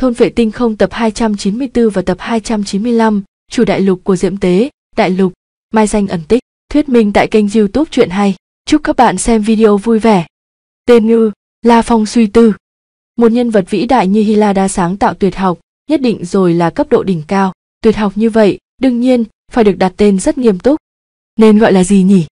Thôn vệ tinh không tập 294 và tập 295, chủ đại lục của Diễm Tế, đại lục, mai danh ẩn tích, thuyết minh tại kênh youtube chuyện hay. Chúc các bạn xem video vui vẻ. Tên ngư La Phong suy tư. Một nhân vật vĩ đại như Hilada sáng tạo tuyệt học, nhất định rồi là cấp độ đỉnh cao. Tuyệt học như vậy, đương nhiên, phải được đặt tên rất nghiêm túc. Nên gọi là gì nhỉ?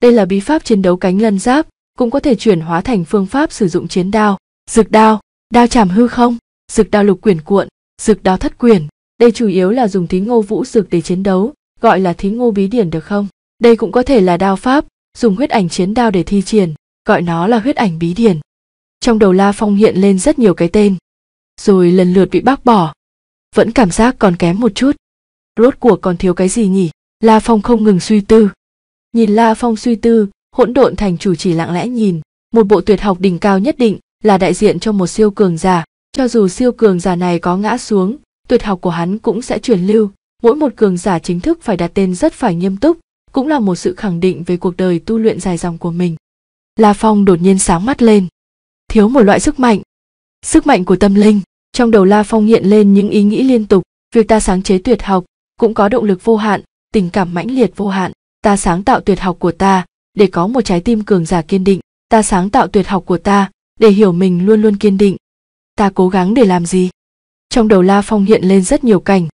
Đây là bí pháp chiến đấu cánh lân giáp, cũng có thể chuyển hóa thành phương pháp sử dụng chiến đao, dược đao, đao chảm hư không? dược đao lục quyền cuộn dược đao thất quyền đây chủ yếu là dùng thí ngô vũ dược để chiến đấu gọi là thí ngô bí điển được không đây cũng có thể là đao pháp dùng huyết ảnh chiến đao để thi triển gọi nó là huyết ảnh bí điển trong đầu la phong hiện lên rất nhiều cái tên rồi lần lượt bị bác bỏ vẫn cảm giác còn kém một chút rốt cuộc còn thiếu cái gì nhỉ la phong không ngừng suy tư nhìn la phong suy tư hỗn độn thành chủ chỉ lặng lẽ nhìn một bộ tuyệt học đỉnh cao nhất định là đại diện cho một siêu cường giả cho dù siêu cường giả này có ngã xuống, tuyệt học của hắn cũng sẽ truyền lưu. Mỗi một cường giả chính thức phải đặt tên rất phải nghiêm túc, cũng là một sự khẳng định về cuộc đời tu luyện dài dòng của mình. La Phong đột nhiên sáng mắt lên. Thiếu một loại sức mạnh. Sức mạnh của tâm linh. Trong đầu La Phong hiện lên những ý nghĩ liên tục, việc ta sáng chế tuyệt học, cũng có động lực vô hạn, tình cảm mãnh liệt vô hạn. Ta sáng tạo tuyệt học của ta, để có một trái tim cường giả kiên định. Ta sáng tạo tuyệt học của ta, để hiểu mình luôn luôn kiên định, ta cố gắng để làm gì trong đầu la phong hiện lên rất nhiều cảnh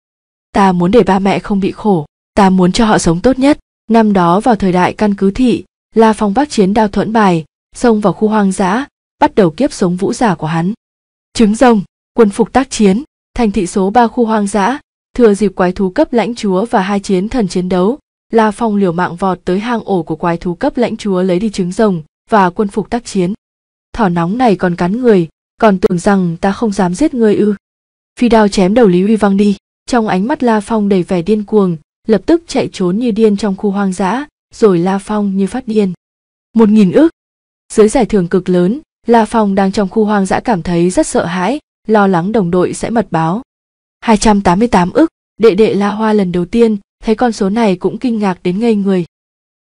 ta muốn để ba mẹ không bị khổ ta muốn cho họ sống tốt nhất năm đó vào thời đại căn cứ thị la phong vác chiến đao thuẫn bài xông vào khu hoang dã bắt đầu kiếp sống vũ giả của hắn trứng rồng quân phục tác chiến thành thị số ba khu hoang dã thừa dịp quái thú cấp lãnh chúa và hai chiến thần chiến đấu la phong liều mạng vọt tới hang ổ của quái thú cấp lãnh chúa lấy đi trứng rồng và quân phục tác chiến thỏ nóng này còn cắn người còn tưởng rằng ta không dám giết ngươi ư phi đao chém đầu lý uy văng đi trong ánh mắt la phong đầy vẻ điên cuồng lập tức chạy trốn như điên trong khu hoang dã rồi la phong như phát điên một nghìn ước dưới giải thưởng cực lớn la phong đang trong khu hoang dã cảm thấy rất sợ hãi lo lắng đồng đội sẽ mật báo 288 ức đệ đệ la hoa lần đầu tiên thấy con số này cũng kinh ngạc đến ngây người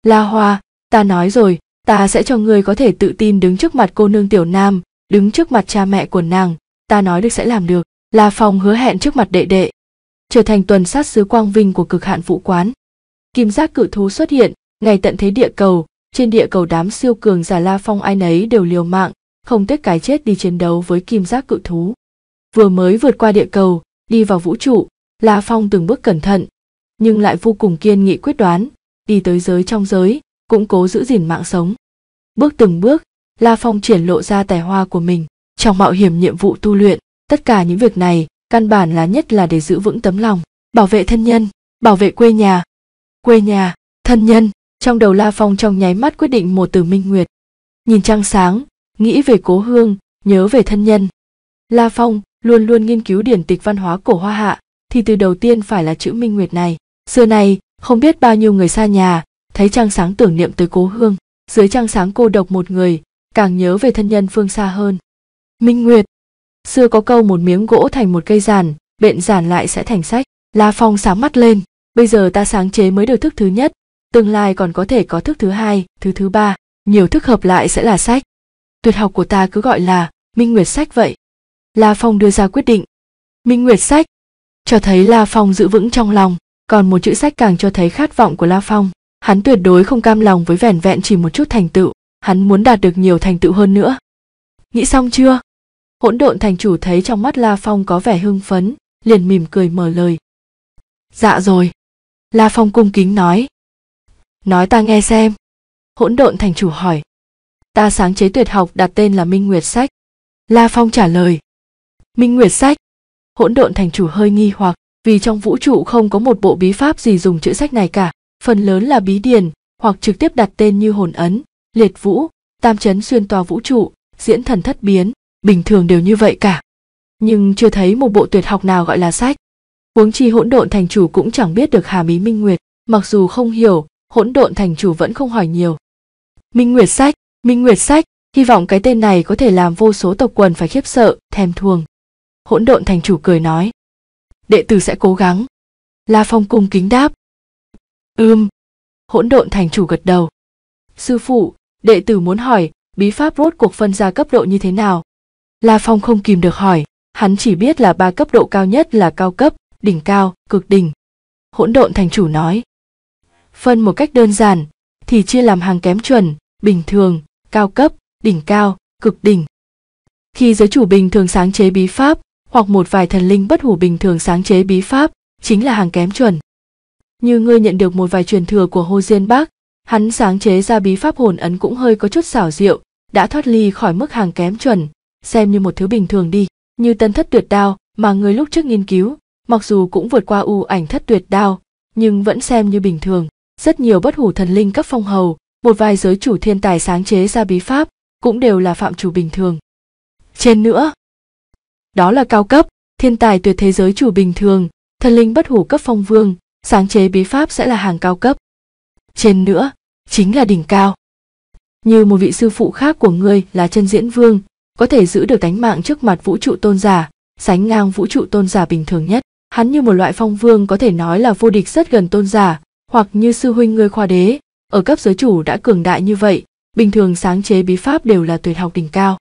la hoa ta nói rồi ta sẽ cho ngươi có thể tự tin đứng trước mặt cô nương tiểu nam đứng trước mặt cha mẹ của nàng ta nói được sẽ làm được là phòng hứa hẹn trước mặt đệ đệ trở thành tuần sát sứ quang vinh của cực hạn vũ quán kim giác cự thú xuất hiện ngày tận thế địa cầu trên địa cầu đám siêu cường giả la phong ai nấy đều liều mạng không tiếc cái chết đi chiến đấu với kim giác cự thú vừa mới vượt qua địa cầu đi vào vũ trụ la phong từng bước cẩn thận nhưng lại vô cùng kiên nghị quyết đoán đi tới giới trong giới cũng cố giữ gìn mạng sống bước từng bước La Phong triển lộ ra tài hoa của mình trong mạo hiểm nhiệm vụ tu luyện. Tất cả những việc này căn bản là nhất là để giữ vững tấm lòng, bảo vệ thân nhân, bảo vệ quê nhà. Quê nhà, thân nhân, trong đầu La Phong trong nháy mắt quyết định một từ minh nguyệt. Nhìn trăng sáng, nghĩ về cố hương, nhớ về thân nhân. La Phong luôn luôn nghiên cứu điển tịch văn hóa cổ Hoa Hạ, thì từ đầu tiên phải là chữ minh nguyệt này. Xưa này, không biết bao nhiêu người xa nhà, thấy trăng sáng tưởng niệm tới cố hương. Dưới trăng sáng cô độc một người, càng nhớ về thân nhân phương xa hơn. Minh Nguyệt Xưa có câu một miếng gỗ thành một cây giàn, bện giàn lại sẽ thành sách. La Phong sáng mắt lên, bây giờ ta sáng chế mới được thức thứ nhất, tương lai còn có thể có thức thứ hai, thứ thứ ba, nhiều thức hợp lại sẽ là sách. Tuyệt học của ta cứ gọi là Minh Nguyệt sách vậy. La Phong đưa ra quyết định. Minh Nguyệt sách cho thấy La Phong giữ vững trong lòng, còn một chữ sách càng cho thấy khát vọng của La Phong. Hắn tuyệt đối không cam lòng với vẻn vẹn chỉ một chút thành tựu hắn muốn đạt được nhiều thành tựu hơn nữa nghĩ xong chưa hỗn độn thành chủ thấy trong mắt la phong có vẻ hưng phấn liền mỉm cười mở lời dạ rồi la phong cung kính nói nói ta nghe xem hỗn độn thành chủ hỏi ta sáng chế tuyệt học đặt tên là minh nguyệt sách la phong trả lời minh nguyệt sách hỗn độn thành chủ hơi nghi hoặc vì trong vũ trụ không có một bộ bí pháp gì dùng chữ sách này cả phần lớn là bí điển hoặc trực tiếp đặt tên như hồn ấn liệt vũ tam chấn xuyên tòa vũ trụ diễn thần thất biến bình thường đều như vậy cả nhưng chưa thấy một bộ tuyệt học nào gọi là sách huống chi hỗn độn thành chủ cũng chẳng biết được hà mí minh nguyệt mặc dù không hiểu hỗn độn thành chủ vẫn không hỏi nhiều minh nguyệt sách minh nguyệt sách hy vọng cái tên này có thể làm vô số tộc quần phải khiếp sợ thèm thuồng hỗn độn thành chủ cười nói đệ tử sẽ cố gắng la phong cung kính đáp ưm hỗn độn thành chủ gật đầu sư phụ đệ tử muốn hỏi bí pháp rốt cuộc phân ra cấp độ như thế nào la phong không kìm được hỏi hắn chỉ biết là ba cấp độ cao nhất là cao cấp đỉnh cao cực đỉnh hỗn độn thành chủ nói phân một cách đơn giản thì chia làm hàng kém chuẩn bình thường cao cấp đỉnh cao cực đỉnh khi giới chủ bình thường sáng chế bí pháp hoặc một vài thần linh bất hủ bình thường sáng chế bí pháp chính là hàng kém chuẩn như ngươi nhận được một vài truyền thừa của Hồ Diên Bác Hắn sáng chế ra bí pháp hồn ấn cũng hơi có chút xảo diệu, đã thoát ly khỏi mức hàng kém chuẩn, xem như một thứ bình thường đi, như tân thất tuyệt đao mà người lúc trước nghiên cứu, mặc dù cũng vượt qua u ảnh thất tuyệt đao, nhưng vẫn xem như bình thường. Rất nhiều bất hủ thần linh cấp phong hầu, một vài giới chủ thiên tài sáng chế ra bí pháp, cũng đều là phạm chủ bình thường. Trên nữa, đó là cao cấp, thiên tài tuyệt thế giới chủ bình thường, thần linh bất hủ cấp phong vương, sáng chế bí pháp sẽ là hàng cao cấp. Trên nữa, chính là đỉnh cao. Như một vị sư phụ khác của ngươi là chân diễn vương, có thể giữ được tánh mạng trước mặt vũ trụ tôn giả, sánh ngang vũ trụ tôn giả bình thường nhất. Hắn như một loại phong vương có thể nói là vô địch rất gần tôn giả, hoặc như sư huynh ngươi khoa đế, ở cấp giới chủ đã cường đại như vậy, bình thường sáng chế bí pháp đều là tuyệt học đỉnh cao.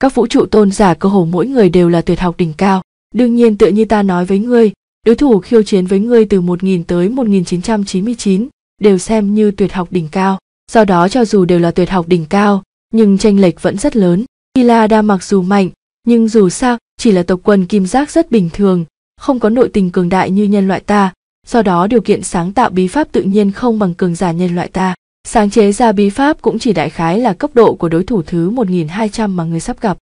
Các vũ trụ tôn giả cơ hồ mỗi người đều là tuyệt học đỉnh cao, đương nhiên tựa như ta nói với ngươi, đối thủ khiêu chiến với ngươi từ 1000 tới 1999, đều xem như tuyệt học đỉnh cao do đó cho dù đều là tuyệt học đỉnh cao nhưng tranh lệch vẫn rất lớn hila đa mặc dù mạnh nhưng dù sao chỉ là tộc quần kim giác rất bình thường không có nội tình cường đại như nhân loại ta do đó điều kiện sáng tạo bí pháp tự nhiên không bằng cường giả nhân loại ta sáng chế ra bí pháp cũng chỉ đại khái là cấp độ của đối thủ thứ 1.200 mà người sắp gặp.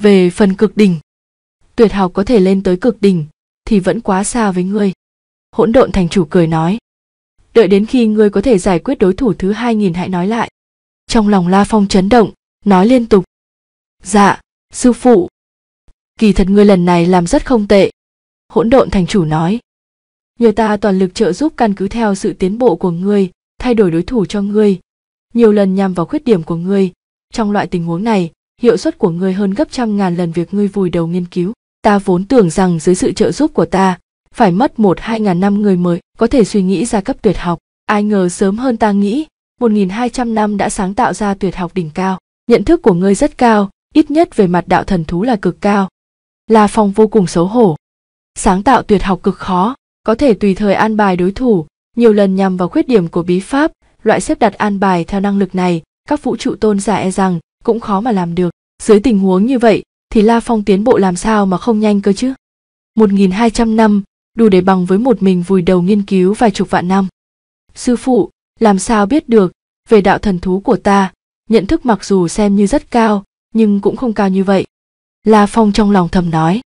Về phần cực đỉnh, tuyệt học có thể lên tới cực đỉnh thì vẫn quá xa với ngươi. Hỗn độn thành chủ cười nói đợi đến khi ngươi có thể giải quyết đối thủ thứ hai nghìn hãy nói lại trong lòng la phong chấn động nói liên tục dạ sư phụ kỳ thật ngươi lần này làm rất không tệ hỗn độn thành chủ nói nhờ ta toàn lực trợ giúp căn cứ theo sự tiến bộ của ngươi thay đổi đối thủ cho ngươi nhiều lần nhằm vào khuyết điểm của ngươi trong loại tình huống này hiệu suất của ngươi hơn gấp trăm ngàn lần việc ngươi vùi đầu nghiên cứu ta vốn tưởng rằng dưới sự trợ giúp của ta phải mất một hai ngàn năm người mới có thể suy nghĩ ra cấp tuyệt học ai ngờ sớm hơn ta nghĩ một nghìn hai trăm năm đã sáng tạo ra tuyệt học đỉnh cao nhận thức của ngươi rất cao ít nhất về mặt đạo thần thú là cực cao la phong vô cùng xấu hổ sáng tạo tuyệt học cực khó có thể tùy thời an bài đối thủ nhiều lần nhằm vào khuyết điểm của bí pháp loại xếp đặt an bài theo năng lực này các vũ trụ tôn giả e rằng cũng khó mà làm được dưới tình huống như vậy thì la phong tiến bộ làm sao mà không nhanh cơ chứ một nghìn hai trăm năm đủ để bằng với một mình vùi đầu nghiên cứu vài chục vạn năm. Sư phụ, làm sao biết được về đạo thần thú của ta, nhận thức mặc dù xem như rất cao, nhưng cũng không cao như vậy. La Phong trong lòng thầm nói.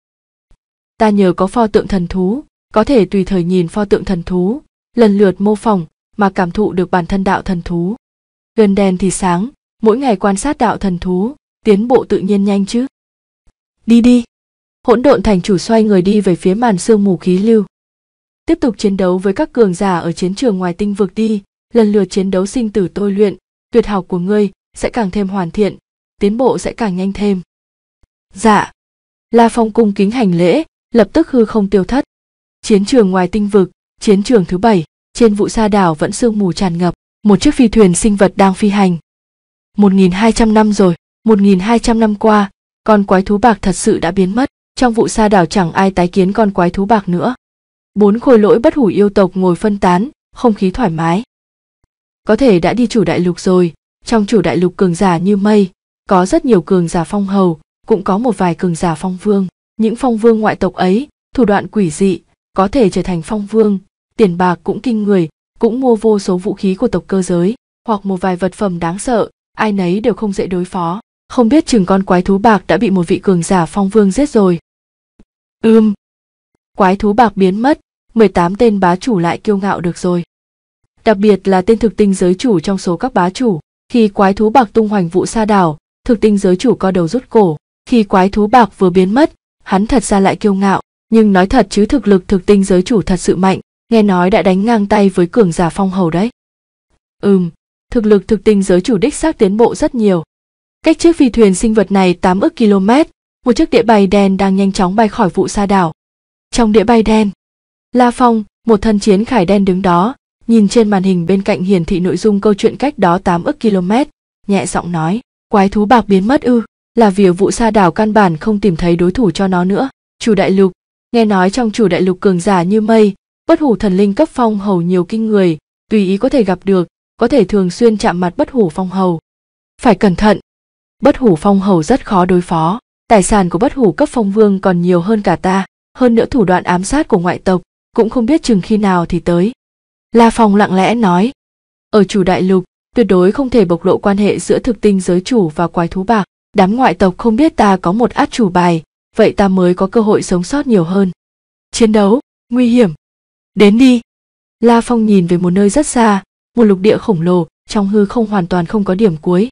Ta nhờ có pho tượng thần thú, có thể tùy thời nhìn pho tượng thần thú, lần lượt mô phỏng mà cảm thụ được bản thân đạo thần thú. Gần đèn thì sáng, mỗi ngày quan sát đạo thần thú, tiến bộ tự nhiên nhanh chứ. Đi đi hỗn độn thành chủ xoay người đi về phía màn sương mù khí lưu tiếp tục chiến đấu với các cường giả ở chiến trường ngoài tinh vực đi lần lượt chiến đấu sinh tử tôi luyện tuyệt học của ngươi sẽ càng thêm hoàn thiện tiến bộ sẽ càng nhanh thêm dạ la phong cung kính hành lễ lập tức hư không tiêu thất chiến trường ngoài tinh vực chiến trường thứ bảy trên vụ sa đảo vẫn sương mù tràn ngập một chiếc phi thuyền sinh vật đang phi hành một nghìn hai trăm năm rồi một nghìn hai trăm năm qua con quái thú bạc thật sự đã biến mất trong vụ sa đảo chẳng ai tái kiến con quái thú bạc nữa. Bốn khôi lỗi bất hủ yêu tộc ngồi phân tán, không khí thoải mái. Có thể đã đi chủ đại lục rồi, trong chủ đại lục cường giả như mây, có rất nhiều cường giả phong hầu, cũng có một vài cường giả phong vương. Những phong vương ngoại tộc ấy, thủ đoạn quỷ dị, có thể trở thành phong vương, tiền bạc cũng kinh người, cũng mua vô số vũ khí của tộc cơ giới, hoặc một vài vật phẩm đáng sợ, ai nấy đều không dễ đối phó. Không biết chừng con quái thú bạc đã bị một vị cường giả phong vương giết rồi. Ưm. Quái thú bạc biến mất, 18 tên bá chủ lại kiêu ngạo được rồi. Đặc biệt là tên thực tinh giới chủ trong số các bá chủ, khi quái thú bạc tung hoành vụ sa đảo, thực tinh giới chủ co đầu rút cổ, khi quái thú bạc vừa biến mất, hắn thật ra lại kiêu ngạo, nhưng nói thật chứ thực lực thực tinh giới chủ thật sự mạnh, nghe nói đã đánh ngang tay với cường giả phong hầu đấy. Ừm, thực lực thực tinh giới chủ đích xác tiến bộ rất nhiều. Cách chiếc phi thuyền sinh vật này 8 ức km, một chiếc đĩa bay đen đang nhanh chóng bay khỏi vụ sa đảo. Trong đĩa bay đen, La Phong, một thân chiến khải đen đứng đó, nhìn trên màn hình bên cạnh hiển thị nội dung câu chuyện cách đó 8 ức km, nhẹ giọng nói, quái thú bạc biến mất ư, là vì vụ sa đảo căn bản không tìm thấy đối thủ cho nó nữa. Chủ đại lục, nghe nói trong chủ đại lục cường giả như mây, bất hủ thần linh cấp phong hầu nhiều kinh người, tùy ý có thể gặp được, có thể thường xuyên chạm mặt bất hủ phong hầu. Phải cẩn thận, bất hủ phong hầu rất khó đối phó tài sản của bất hủ cấp phong vương còn nhiều hơn cả ta hơn nữa thủ đoạn ám sát của ngoại tộc cũng không biết chừng khi nào thì tới la phong lặng lẽ nói ở chủ đại lục tuyệt đối không thể bộc lộ quan hệ giữa thực tinh giới chủ và quái thú bạc đám ngoại tộc không biết ta có một át chủ bài vậy ta mới có cơ hội sống sót nhiều hơn chiến đấu nguy hiểm đến đi la phong nhìn về một nơi rất xa một lục địa khổng lồ trong hư không hoàn toàn không có điểm cuối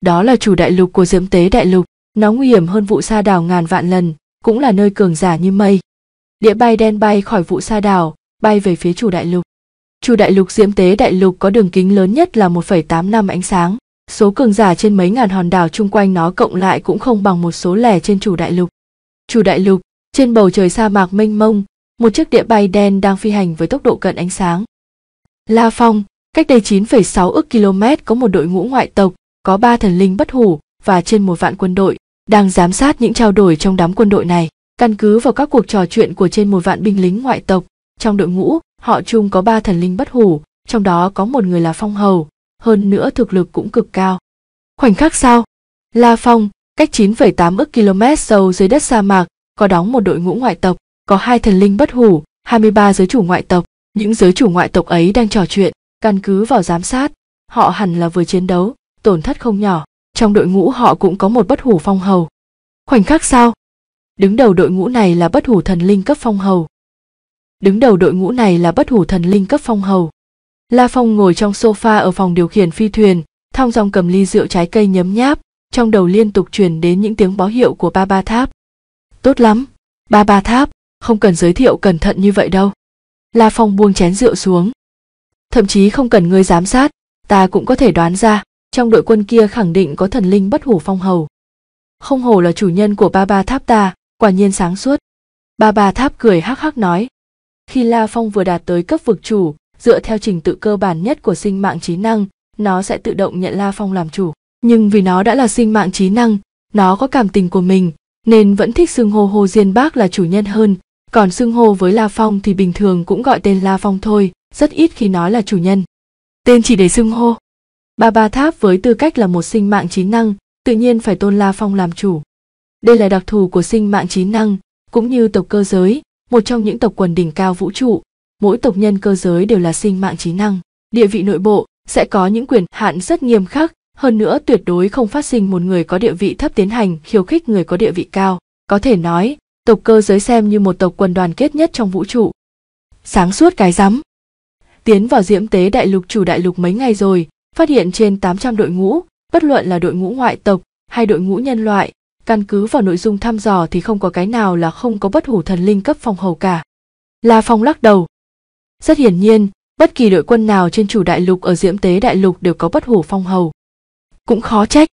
đó là chủ đại lục của diễm tế đại lục nó nguy hiểm hơn vụ sa đào ngàn vạn lần cũng là nơi cường giả như mây đĩa bay đen bay khỏi vụ sa đào bay về phía chủ đại lục chủ đại lục diễm tế đại lục có đường kính lớn nhất là 1,8 năm ánh sáng số cường giả trên mấy ngàn hòn đảo chung quanh nó cộng lại cũng không bằng một số lẻ trên chủ đại lục chủ đại lục trên bầu trời sa mạc mênh mông một chiếc đĩa bay đen đang phi hành với tốc độ cận ánh sáng la phong cách đây 9,6 ức km có một đội ngũ ngoại tộc có ba thần linh bất hủ và trên một vạn quân đội đang giám sát những trao đổi trong đám quân đội này căn cứ vào các cuộc trò chuyện của trên một vạn binh lính ngoại tộc trong đội ngũ họ chung có ba thần linh bất hủ trong đó có một người là phong hầu hơn nữa thực lực cũng cực cao khoảnh khắc sau la phong cách 9,8 ức km sâu dưới đất sa mạc có đóng một đội ngũ ngoại tộc có hai thần linh bất hủ 23 giới chủ ngoại tộc những giới chủ ngoại tộc ấy đang trò chuyện căn cứ vào giám sát họ hẳn là vừa chiến đấu tổn thất không nhỏ trong đội ngũ họ cũng có một bất hủ phong hầu. Khoảnh khắc sao? Đứng đầu đội ngũ này là bất hủ thần linh cấp phong hầu. Đứng đầu đội ngũ này là bất hủ thần linh cấp phong hầu. La Phong ngồi trong sofa ở phòng điều khiển phi thuyền, thong dong cầm ly rượu trái cây nhấm nháp, trong đầu liên tục truyền đến những tiếng báo hiệu của ba ba tháp. Tốt lắm, ba ba tháp, không cần giới thiệu cẩn thận như vậy đâu. La Phong buông chén rượu xuống. Thậm chí không cần ngươi giám sát, ta cũng có thể đoán ra trong đội quân kia khẳng định có thần linh bất hủ phong hầu không hổ là chủ nhân của ba ba tháp ta quả nhiên sáng suốt ba ba tháp cười hắc hắc nói khi la phong vừa đạt tới cấp vực chủ dựa theo trình tự cơ bản nhất của sinh mạng trí năng nó sẽ tự động nhận la phong làm chủ nhưng vì nó đã là sinh mạng trí năng nó có cảm tình của mình nên vẫn thích xưng hô hô diên bác là chủ nhân hơn còn xưng hô với la phong thì bình thường cũng gọi tên la phong thôi rất ít khi nói là chủ nhân tên chỉ để xưng hô Ba Ba Tháp với tư cách là một sinh mạng trí năng, tự nhiên phải tôn La Phong làm chủ. Đây là đặc thù của sinh mạng trí năng, cũng như tộc cơ giới, một trong những tộc quần đỉnh cao vũ trụ, mỗi tộc nhân cơ giới đều là sinh mạng trí năng. Địa vị nội bộ sẽ có những quyền hạn rất nghiêm khắc, hơn nữa tuyệt đối không phát sinh một người có địa vị thấp tiến hành khiêu khích người có địa vị cao. Có thể nói, tộc cơ giới xem như một tộc quần đoàn kết nhất trong vũ trụ. Sáng suốt cái rắm. Tiến vào diễm tế đại lục chủ đại lục mấy ngày rồi, phát hiện trên 800 đội ngũ, bất luận là đội ngũ ngoại tộc hay đội ngũ nhân loại, căn cứ vào nội dung thăm dò thì không có cái nào là không có bất hủ thần linh cấp phong hầu cả. La Phong lắc đầu. Rất hiển nhiên, bất kỳ đội quân nào trên chủ đại lục ở diễm tế đại lục đều có bất hủ phong hầu. Cũng khó trách.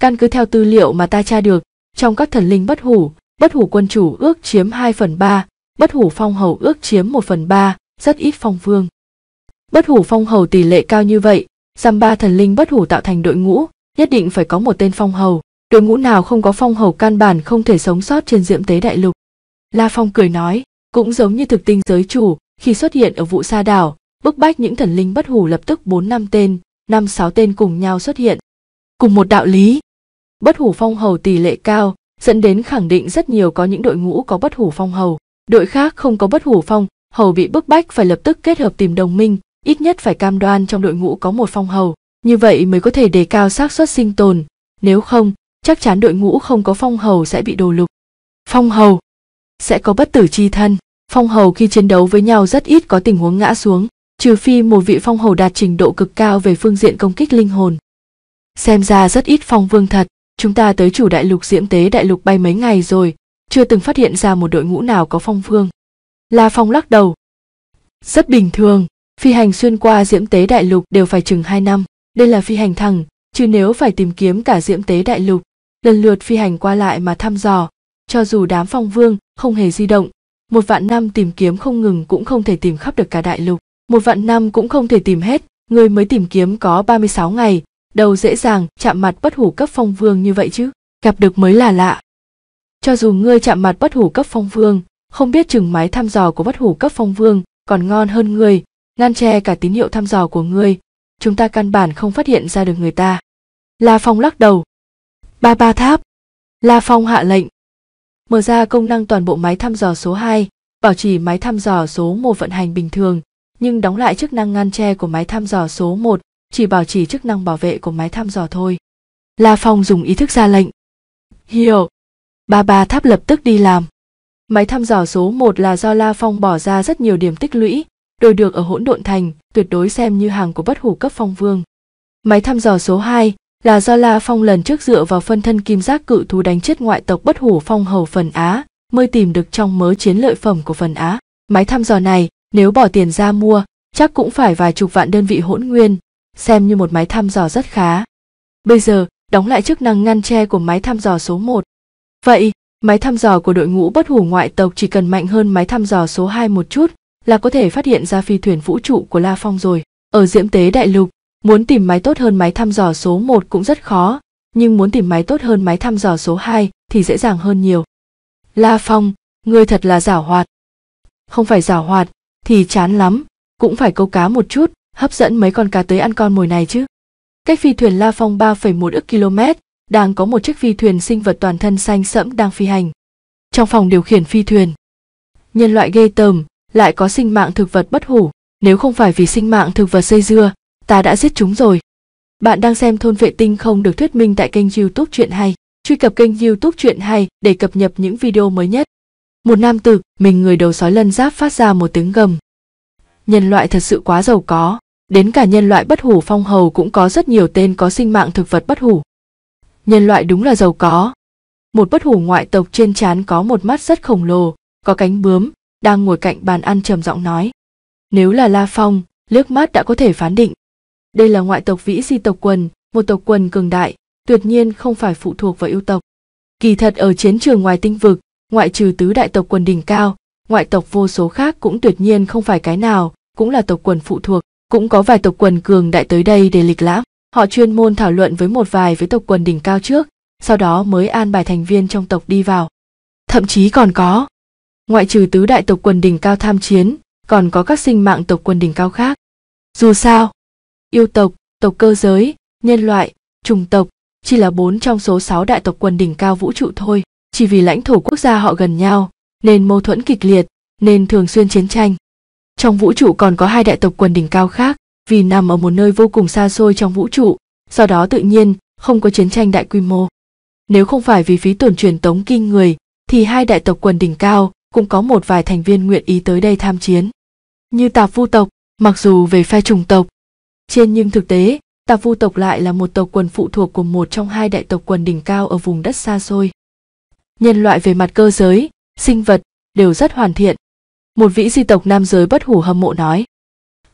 Căn cứ theo tư liệu mà ta tra được, trong các thần linh bất hủ, bất hủ quân chủ ước chiếm 2 phần 3, bất hủ phong hầu ước chiếm 1 phần 3, rất ít phong vương. Bất hủ phong hầu tỷ lệ cao như vậy, Dăm ba thần linh bất hủ tạo thành đội ngũ, nhất định phải có một tên phong hầu. Đội ngũ nào không có phong hầu căn bản không thể sống sót trên diễm tế đại lục. La Phong cười nói, cũng giống như thực tinh giới chủ, khi xuất hiện ở vụ sa đảo, bức bách những thần linh bất hủ lập tức bốn năm tên, năm sáu tên cùng nhau xuất hiện. Cùng một đạo lý. Bất hủ phong hầu tỷ lệ cao, dẫn đến khẳng định rất nhiều có những đội ngũ có bất hủ phong hầu. Đội khác không có bất hủ phong, hầu bị bức bách phải lập tức kết hợp tìm đồng minh, ít nhất phải cam đoan trong đội ngũ có một phong hầu, như vậy mới có thể đề cao xác suất sinh tồn, nếu không, chắc chắn đội ngũ không có phong hầu sẽ bị đồ lục. Phong hầu sẽ có bất tử chi thân, phong hầu khi chiến đấu với nhau rất ít có tình huống ngã xuống, trừ phi một vị phong hầu đạt trình độ cực cao về phương diện công kích linh hồn. Xem ra rất ít phong vương thật, chúng ta tới chủ đại lục diễm tế đại lục bay mấy ngày rồi, chưa từng phát hiện ra một đội ngũ nào có phong vương. La Phong lắc đầu. Rất bình thường, Phi hành xuyên qua diễm tế đại lục đều phải chừng 2 năm. Đây là phi hành thẳng, chứ nếu phải tìm kiếm cả diễm tế đại lục, lần lượt phi hành qua lại mà thăm dò, cho dù đám phong vương không hề di động, một vạn năm tìm kiếm không ngừng cũng không thể tìm khắp được cả đại lục. Một vạn năm cũng không thể tìm hết, người mới tìm kiếm có 36 ngày, đầu dễ dàng chạm mặt bất hủ cấp phong vương như vậy chứ, gặp được mới là lạ. Cho dù ngươi chạm mặt bất hủ cấp phong vương, không biết chừng máy thăm dò của bất hủ cấp phong vương còn ngon hơn ngươi, ngăn che cả tín hiệu thăm dò của ngươi, chúng ta căn bản không phát hiện ra được người ta. La Phong lắc đầu. Ba ba tháp. La Phong hạ lệnh. Mở ra công năng toàn bộ máy thăm dò số hai, bảo trì máy thăm dò số một vận hành bình thường, nhưng đóng lại chức năng ngăn che của máy thăm dò số một, chỉ bảo trì chức năng bảo vệ của máy thăm dò thôi. La Phong dùng ý thức ra lệnh. Hiểu. Ba ba tháp lập tức đi làm. Máy thăm dò số một là do La Phong bỏ ra rất nhiều điểm tích lũy, đổi được ở hỗn độn thành, tuyệt đối xem như hàng của bất hủ cấp phong vương. Máy thăm dò số 2 là do La Phong lần trước dựa vào phân thân kim giác cự thú đánh chết ngoại tộc bất hủ phong hầu phần Á, mới tìm được trong mớ chiến lợi phẩm của phần Á. Máy thăm dò này, nếu bỏ tiền ra mua, chắc cũng phải vài chục vạn đơn vị hỗn nguyên, xem như một máy thăm dò rất khá. Bây giờ, đóng lại chức năng ngăn tre của máy thăm dò số 1. Vậy, máy thăm dò của đội ngũ bất hủ ngoại tộc chỉ cần mạnh hơn máy thăm dò số 2 một chút là có thể phát hiện ra phi thuyền vũ trụ của La Phong rồi. Ở diễm tế đại lục, muốn tìm máy tốt hơn máy thăm dò số 1 cũng rất khó, nhưng muốn tìm máy tốt hơn máy thăm dò số 2 thì dễ dàng hơn nhiều. La Phong, ngươi thật là giảo hoạt. Không phải giảo hoạt, thì chán lắm, cũng phải câu cá một chút, hấp dẫn mấy con cá tới ăn con mồi này chứ. Cách phi thuyền La Phong 3,1 ức km, đang có một chiếc phi thuyền sinh vật toàn thân xanh sẫm đang phi hành. Trong phòng điều khiển phi thuyền, nhân loại ghê tởm, lại có sinh mạng thực vật bất hủ nếu không phải vì sinh mạng thực vật dây dưa ta đã giết chúng rồi bạn đang xem thôn vệ tinh không được thuyết minh tại kênh youtube chuyện hay truy cập kênh youtube chuyện hay để cập nhật những video mới nhất một nam tử mình người đầu sói lân giáp phát ra một tiếng gầm nhân loại thật sự quá giàu có đến cả nhân loại bất hủ phong hầu cũng có rất nhiều tên có sinh mạng thực vật bất hủ nhân loại đúng là giàu có một bất hủ ngoại tộc trên trán có một mắt rất khổng lồ có cánh bướm đang ngồi cạnh bàn ăn trầm giọng nói nếu là la phong liếc mắt đã có thể phán định đây là ngoại tộc vĩ di tộc quần một tộc quần cường đại tuyệt nhiên không phải phụ thuộc vào yêu tộc kỳ thật ở chiến trường ngoài tinh vực ngoại trừ tứ đại tộc quần đỉnh cao ngoại tộc vô số khác cũng tuyệt nhiên không phải cái nào cũng là tộc quần phụ thuộc cũng có vài tộc quần cường đại tới đây để lịch lãm họ chuyên môn thảo luận với một vài với tộc quần đỉnh cao trước sau đó mới an bài thành viên trong tộc đi vào thậm chí còn có ngoại trừ tứ đại tộc quần đỉnh cao tham chiến còn có các sinh mạng tộc quần đỉnh cao khác dù sao yêu tộc tộc cơ giới nhân loại trùng tộc chỉ là bốn trong số sáu đại tộc quần đỉnh cao vũ trụ thôi chỉ vì lãnh thổ quốc gia họ gần nhau nên mâu thuẫn kịch liệt nên thường xuyên chiến tranh trong vũ trụ còn có hai đại tộc quần đỉnh cao khác vì nằm ở một nơi vô cùng xa xôi trong vũ trụ do đó tự nhiên không có chiến tranh đại quy mô nếu không phải vì phí tổn truyền tống kinh người thì hai đại tộc quần đỉnh cao cũng có một vài thành viên nguyện ý tới đây tham chiến. Như tạp vu tộc, mặc dù về phe chủng tộc, trên nhưng thực tế, tạp vu tộc lại là một tộc quần phụ thuộc của một trong hai đại tộc quần đỉnh cao ở vùng đất xa xôi. Nhân loại về mặt cơ giới, sinh vật, đều rất hoàn thiện. Một vĩ di tộc nam giới bất hủ hâm mộ nói.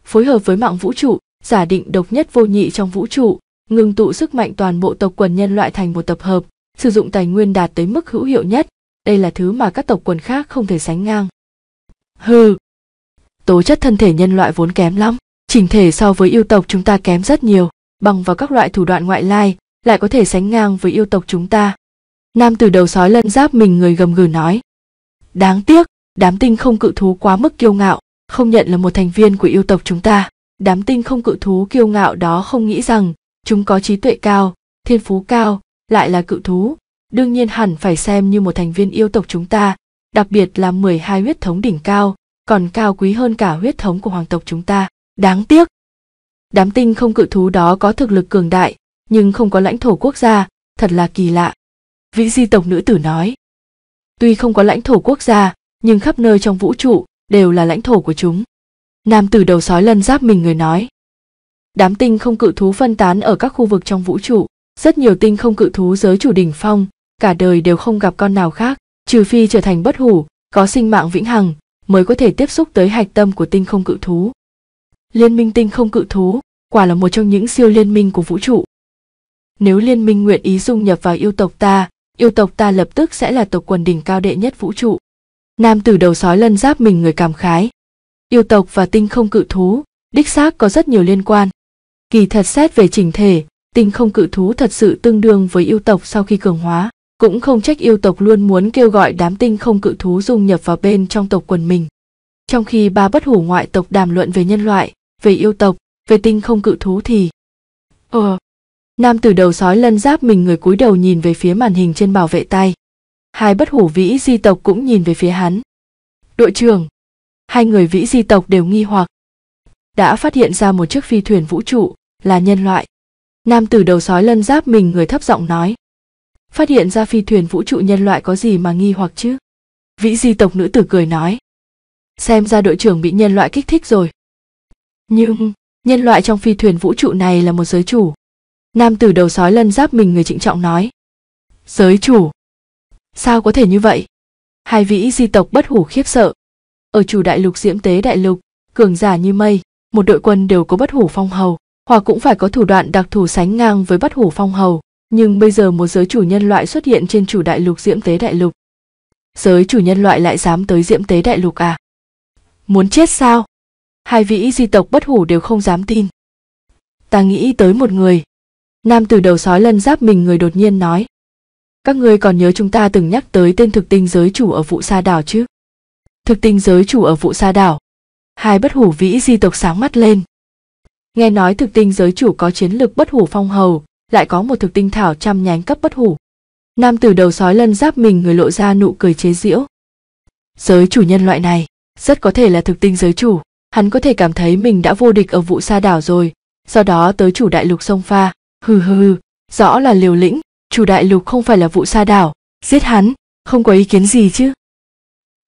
Phối hợp với mạng vũ trụ, giả định độc nhất vô nhị trong vũ trụ, ngừng tụ sức mạnh toàn bộ tộc quần nhân loại thành một tập hợp, sử dụng tài nguyên đạt tới mức hữu hiệu nhất, đây là thứ mà các tộc quần khác không thể sánh ngang. Hừ, tố chất thân thể nhân loại vốn kém lắm, chỉnh thể so với yêu tộc chúng ta kém rất nhiều, bằng vào các loại thủ đoạn ngoại lai, lại có thể sánh ngang với yêu tộc chúng ta. Nam từ đầu sói lân giáp mình người gầm gừ nói. Đáng tiếc, đám tinh không cự thú quá mức kiêu ngạo, không nhận là một thành viên của yêu tộc chúng ta. Đám tinh không cự thú kiêu ngạo đó không nghĩ rằng chúng có trí tuệ cao, thiên phú cao, lại là cự thú, đương nhiên hẳn phải xem như một thành viên yêu tộc chúng ta, đặc biệt là 12 huyết thống đỉnh cao, còn cao quý hơn cả huyết thống của hoàng tộc chúng ta. Đáng tiếc! Đám tinh không cự thú đó có thực lực cường đại, nhưng không có lãnh thổ quốc gia, thật là kỳ lạ. Vĩ di tộc nữ tử nói. Tuy không có lãnh thổ quốc gia, nhưng khắp nơi trong vũ trụ đều là lãnh thổ của chúng. Nam tử đầu sói lân giáp mình người nói. Đám tinh không cự thú phân tán ở các khu vực trong vũ trụ, rất nhiều tinh không cự thú giới chủ đỉnh phong, cả đời đều không gặp con nào khác trừ phi trở thành bất hủ có sinh mạng vĩnh hằng mới có thể tiếp xúc tới hạch tâm của tinh không cự thú liên minh tinh không cự thú quả là một trong những siêu liên minh của vũ trụ nếu liên minh nguyện ý dung nhập vào yêu tộc ta yêu tộc ta lập tức sẽ là tộc quần đỉnh cao đệ nhất vũ trụ nam tử đầu sói lân giáp mình người cảm khái yêu tộc và tinh không cự thú đích xác có rất nhiều liên quan kỳ thật xét về chỉnh thể tinh không cự thú thật sự tương đương với yêu tộc sau khi cường hóa cũng không trách yêu tộc luôn muốn kêu gọi đám tinh không cự thú dung nhập vào bên trong tộc quần mình. Trong khi ba bất hủ ngoại tộc đàm luận về nhân loại, về yêu tộc, về tinh không cự thú thì... Ờ... Nam tử đầu sói lân giáp mình người cúi đầu nhìn về phía màn hình trên bảo vệ tay. Hai bất hủ vĩ di tộc cũng nhìn về phía hắn. Đội trưởng, hai người vĩ di tộc đều nghi hoặc. Đã phát hiện ra một chiếc phi thuyền vũ trụ, là nhân loại. Nam tử đầu sói lân giáp mình người thấp giọng nói phát hiện ra phi thuyền vũ trụ nhân loại có gì mà nghi hoặc chứ vĩ di tộc nữ tử cười nói xem ra đội trưởng bị nhân loại kích thích rồi nhưng nhân loại trong phi thuyền vũ trụ này là một giới chủ nam tử đầu sói lân giáp mình người trịnh trọng nói giới chủ sao có thể như vậy hai vĩ di tộc bất hủ khiếp sợ ở chủ đại lục diễm tế đại lục cường giả như mây một đội quân đều có bất hủ phong hầu hoặc cũng phải có thủ đoạn đặc thù sánh ngang với bất hủ phong hầu nhưng bây giờ một giới chủ nhân loại xuất hiện trên chủ đại lục diễm tế đại lục giới chủ nhân loại lại dám tới diễm tế đại lục à muốn chết sao hai vị di tộc bất hủ đều không dám tin ta nghĩ tới một người nam từ đầu sói lân giáp mình người đột nhiên nói các ngươi còn nhớ chúng ta từng nhắc tới tên thực tinh giới chủ ở vụ sa đảo chứ thực tinh giới chủ ở vụ sa đảo hai bất hủ vĩ di tộc sáng mắt lên nghe nói thực tinh giới chủ có chiến lực bất hủ phong hầu lại có một thực tinh thảo trăm nhánh cấp bất hủ. Nam tử đầu sói lân giáp mình người lộ ra nụ cười chế giễu. Giới chủ nhân loại này, rất có thể là thực tinh giới chủ, hắn có thể cảm thấy mình đã vô địch ở vụ sa đảo rồi, sau đó tới chủ đại lục sông pha, hừ hừ, rõ là liều lĩnh, chủ đại lục không phải là vụ sa đảo, giết hắn, không có ý kiến gì chứ.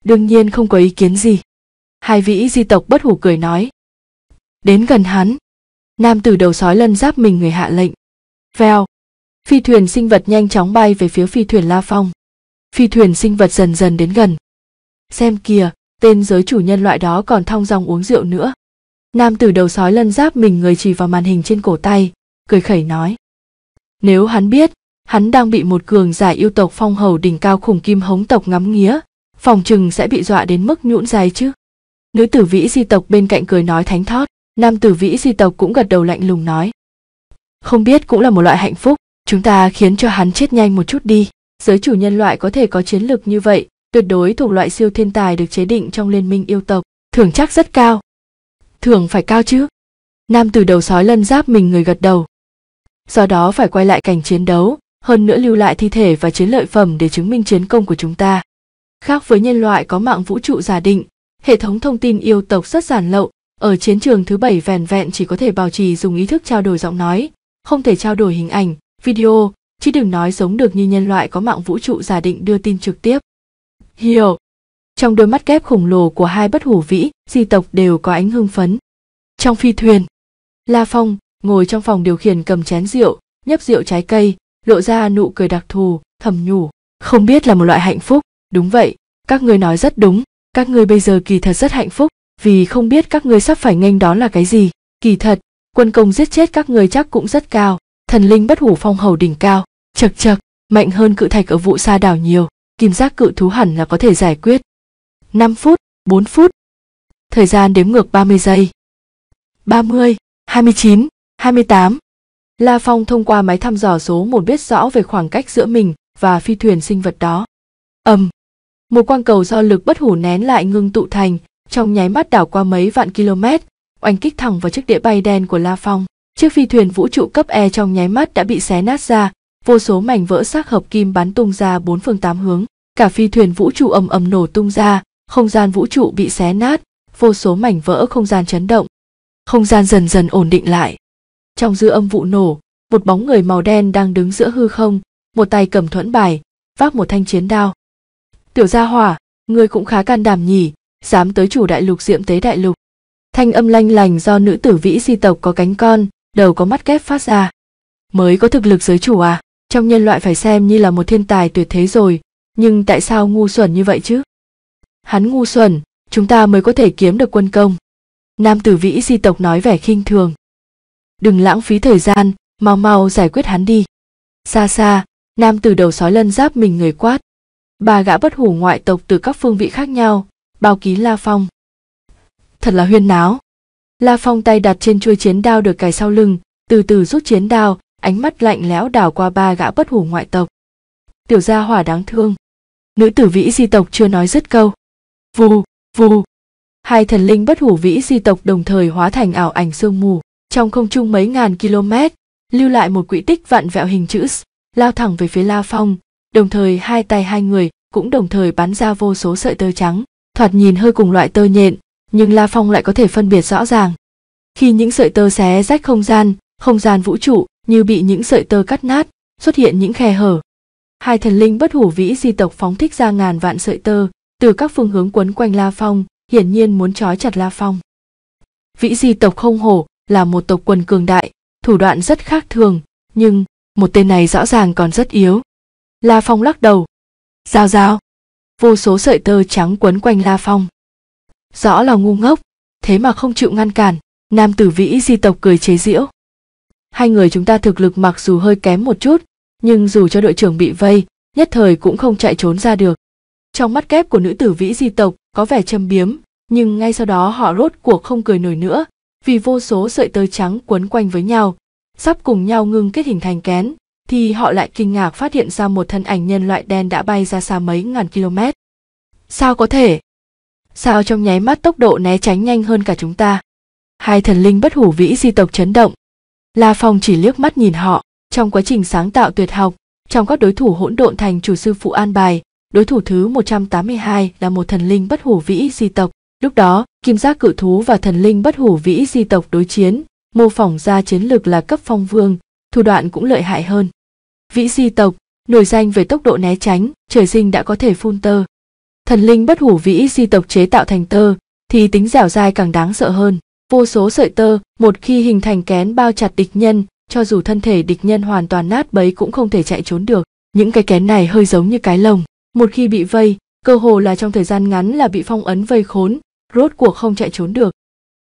Đương nhiên không có ý kiến gì. Hai vĩ di tộc bất hủ cười nói. Đến gần hắn. Nam tử đầu sói lân giáp mình người hạ lệnh. Vèo. Phi thuyền sinh vật nhanh chóng bay về phía phi thuyền La Phong. Phi thuyền sinh vật dần dần đến gần. Xem kìa, tên giới chủ nhân loại đó còn thong dong uống rượu nữa. Nam tử đầu sói lân giáp mình người chỉ vào màn hình trên cổ tay, cười khẩy nói. Nếu hắn biết, hắn đang bị một cường giả yêu tộc phong hầu đỉnh cao khủng kim hống tộc ngắm nghía, phòng chừng sẽ bị dọa đến mức nhũn dài chứ. Nữ tử vĩ di tộc bên cạnh cười nói thánh thót, nam tử vĩ di tộc cũng gật đầu lạnh lùng nói không biết cũng là một loại hạnh phúc chúng ta khiến cho hắn chết nhanh một chút đi giới chủ nhân loại có thể có chiến lược như vậy tuyệt đối thuộc loại siêu thiên tài được chế định trong liên minh yêu tộc thưởng chắc rất cao thưởng phải cao chứ nam từ đầu sói lân giáp mình người gật đầu do đó phải quay lại cảnh chiến đấu hơn nữa lưu lại thi thể và chiến lợi phẩm để chứng minh chiến công của chúng ta khác với nhân loại có mạng vũ trụ giả định hệ thống thông tin yêu tộc rất giản lậu ở chiến trường thứ bảy vẻn vẹn chỉ có thể bảo trì dùng ý thức trao đổi giọng nói không thể trao đổi hình ảnh video chứ đừng nói sống được như nhân loại có mạng vũ trụ giả định đưa tin trực tiếp hiểu trong đôi mắt kép khổng lồ của hai bất hủ vĩ di tộc đều có ánh hưng phấn trong phi thuyền la phong ngồi trong phòng điều khiển cầm chén rượu nhấp rượu trái cây lộ ra nụ cười đặc thù thầm nhủ không biết là một loại hạnh phúc đúng vậy các ngươi nói rất đúng các ngươi bây giờ kỳ thật rất hạnh phúc vì không biết các ngươi sắp phải nghênh đón là cái gì kỳ thật quân công giết chết các người chắc cũng rất cao thần linh bất hủ phong hầu đỉnh cao chật chật mạnh hơn cự thạch ở vụ sa đảo nhiều kim giác cự thú hẳn là có thể giải quyết 5 phút 4 phút thời gian đếm ngược 30 giây 30 29 28 La Phong thông qua máy thăm dò số một biết rõ về khoảng cách giữa mình và phi thuyền sinh vật đó. ầm, một quang cầu do lực bất hủ nén lại ngưng tụ thành, trong nháy mắt đảo qua mấy vạn km, oanh kích thẳng vào chiếc đĩa bay đen của La Phong. Chiếc phi thuyền vũ trụ cấp E trong nháy mắt đã bị xé nát ra, vô số mảnh vỡ xác hợp kim bắn tung ra bốn phương tám hướng. Cả phi thuyền vũ trụ ầm ầm nổ tung ra, không gian vũ trụ bị xé nát, vô số mảnh vỡ không gian chấn động. Không gian dần dần ổn định lại. Trong dư âm vụ nổ, một bóng người màu đen đang đứng giữa hư không, một tay cầm thuẫn bài, vác một thanh chiến đao. Tiểu gia hỏa, người cũng khá can đảm nhỉ, dám tới chủ đại lục diệm tế đại lục thanh âm lanh lành do nữ tử vĩ di tộc có cánh con đầu có mắt kép phát ra mới có thực lực giới chủ à trong nhân loại phải xem như là một thiên tài tuyệt thế rồi nhưng tại sao ngu xuẩn như vậy chứ hắn ngu xuẩn chúng ta mới có thể kiếm được quân công nam tử vĩ di tộc nói vẻ khinh thường đừng lãng phí thời gian mau mau giải quyết hắn đi xa xa nam tử đầu sói lân giáp mình người quát ba gã bất hủ ngoại tộc từ các phương vị khác nhau bao ký la phong thật là huyên náo la phong tay đặt trên chuôi chiến đao được cài sau lưng từ từ rút chiến đao ánh mắt lạnh lẽo đảo qua ba gã bất hủ ngoại tộc tiểu gia hỏa đáng thương nữ tử vĩ di tộc chưa nói dứt câu vù vù hai thần linh bất hủ vĩ di tộc đồng thời hóa thành ảo ảnh sương mù trong không trung mấy ngàn km lưu lại một quỹ tích vặn vẹo hình chữ S, lao thẳng về phía La Phong, đồng thời hai tay hai người cũng đồng thời bắn ra vô số sợi tơ trắng, thoạt nhìn hơi cùng loại tơ nhện, nhưng La Phong lại có thể phân biệt rõ ràng. Khi những sợi tơ xé rách không gian, không gian vũ trụ như bị những sợi tơ cắt nát, xuất hiện những khe hở. Hai thần linh bất hủ vĩ di tộc phóng thích ra ngàn vạn sợi tơ, từ các phương hướng quấn quanh La Phong, hiển nhiên muốn trói chặt La Phong. Vĩ di tộc không hổ là một tộc quần cường đại, thủ đoạn rất khác thường, nhưng một tên này rõ ràng còn rất yếu. La Phong lắc đầu. Giao giao. Vô số sợi tơ trắng quấn quanh La Phong rõ là ngu ngốc thế mà không chịu ngăn cản nam tử vĩ di tộc cười chế giễu hai người chúng ta thực lực mặc dù hơi kém một chút nhưng dù cho đội trưởng bị vây nhất thời cũng không chạy trốn ra được trong mắt kép của nữ tử vĩ di tộc có vẻ châm biếm nhưng ngay sau đó họ rốt cuộc không cười nổi nữa vì vô số sợi tơ trắng quấn quanh với nhau sắp cùng nhau ngưng kết hình thành kén thì họ lại kinh ngạc phát hiện ra một thân ảnh nhân loại đen đã bay ra xa mấy ngàn km sao có thể sao trong nháy mắt tốc độ né tránh nhanh hơn cả chúng ta hai thần linh bất hủ vĩ di tộc chấn động la phong chỉ liếc mắt nhìn họ trong quá trình sáng tạo tuyệt học trong các đối thủ hỗn độn thành chủ sư phụ an bài đối thủ thứ 182 là một thần linh bất hủ vĩ di tộc lúc đó kim giác cự thú và thần linh bất hủ vĩ di tộc đối chiến mô phỏng ra chiến lược là cấp phong vương thủ đoạn cũng lợi hại hơn vĩ di tộc nổi danh về tốc độ né tránh trời sinh đã có thể phun tơ thần linh bất hủ vĩ di tộc chế tạo thành tơ, thì tính dẻo dai càng đáng sợ hơn. Vô số sợi tơ, một khi hình thành kén bao chặt địch nhân, cho dù thân thể địch nhân hoàn toàn nát bấy cũng không thể chạy trốn được. Những cái kén này hơi giống như cái lồng. Một khi bị vây, cơ hồ là trong thời gian ngắn là bị phong ấn vây khốn, rốt cuộc không chạy trốn được.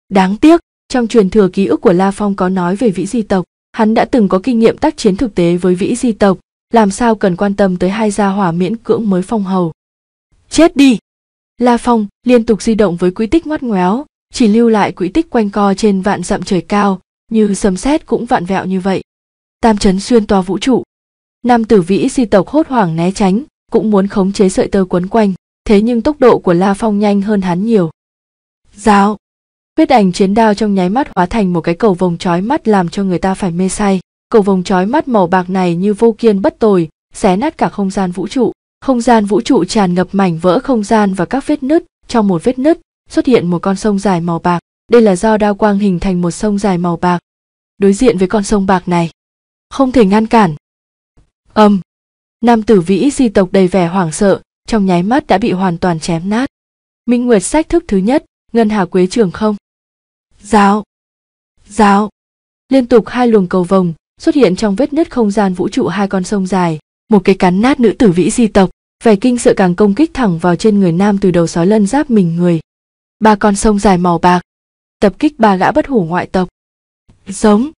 Đáng tiếc, trong truyền thừa ký ức của La Phong có nói về vĩ di tộc, hắn đã từng có kinh nghiệm tác chiến thực tế với vĩ di tộc, làm sao cần quan tâm tới hai gia hỏa miễn cưỡng mới phong hầu chết đi la phong liên tục di động với quỹ tích ngoắt ngoéo chỉ lưu lại quỹ tích quanh co trên vạn dặm trời cao như sấm sét cũng vạn vẹo như vậy tam chấn xuyên toa vũ trụ nam tử vĩ di tộc hốt hoảng né tránh cũng muốn khống chế sợi tơ quấn quanh thế nhưng tốc độ của la phong nhanh hơn hắn nhiều giáo huyết ảnh chiến đao trong nháy mắt hóa thành một cái cầu vồng trói mắt làm cho người ta phải mê say cầu vồng trói mắt màu bạc này như vô kiên bất tồi xé nát cả không gian vũ trụ không gian vũ trụ tràn ngập mảnh vỡ không gian và các vết nứt trong một vết nứt xuất hiện một con sông dài màu bạc đây là do đao quang hình thành một sông dài màu bạc đối diện với con sông bạc này không thể ngăn cản âm um, nam tử vĩ di tộc đầy vẻ hoảng sợ trong nháy mắt đã bị hoàn toàn chém nát minh nguyệt sách thức thứ nhất ngân hà quế trường không giáo giáo liên tục hai luồng cầu vồng xuất hiện trong vết nứt không gian vũ trụ hai con sông dài một cái cắn nát nữ tử vĩ di tộc vẻ kinh sợ càng công kích thẳng vào trên người nam từ đầu sói lân giáp mình người ba con sông dài màu bạc tập kích ba gã bất hủ ngoại tộc giống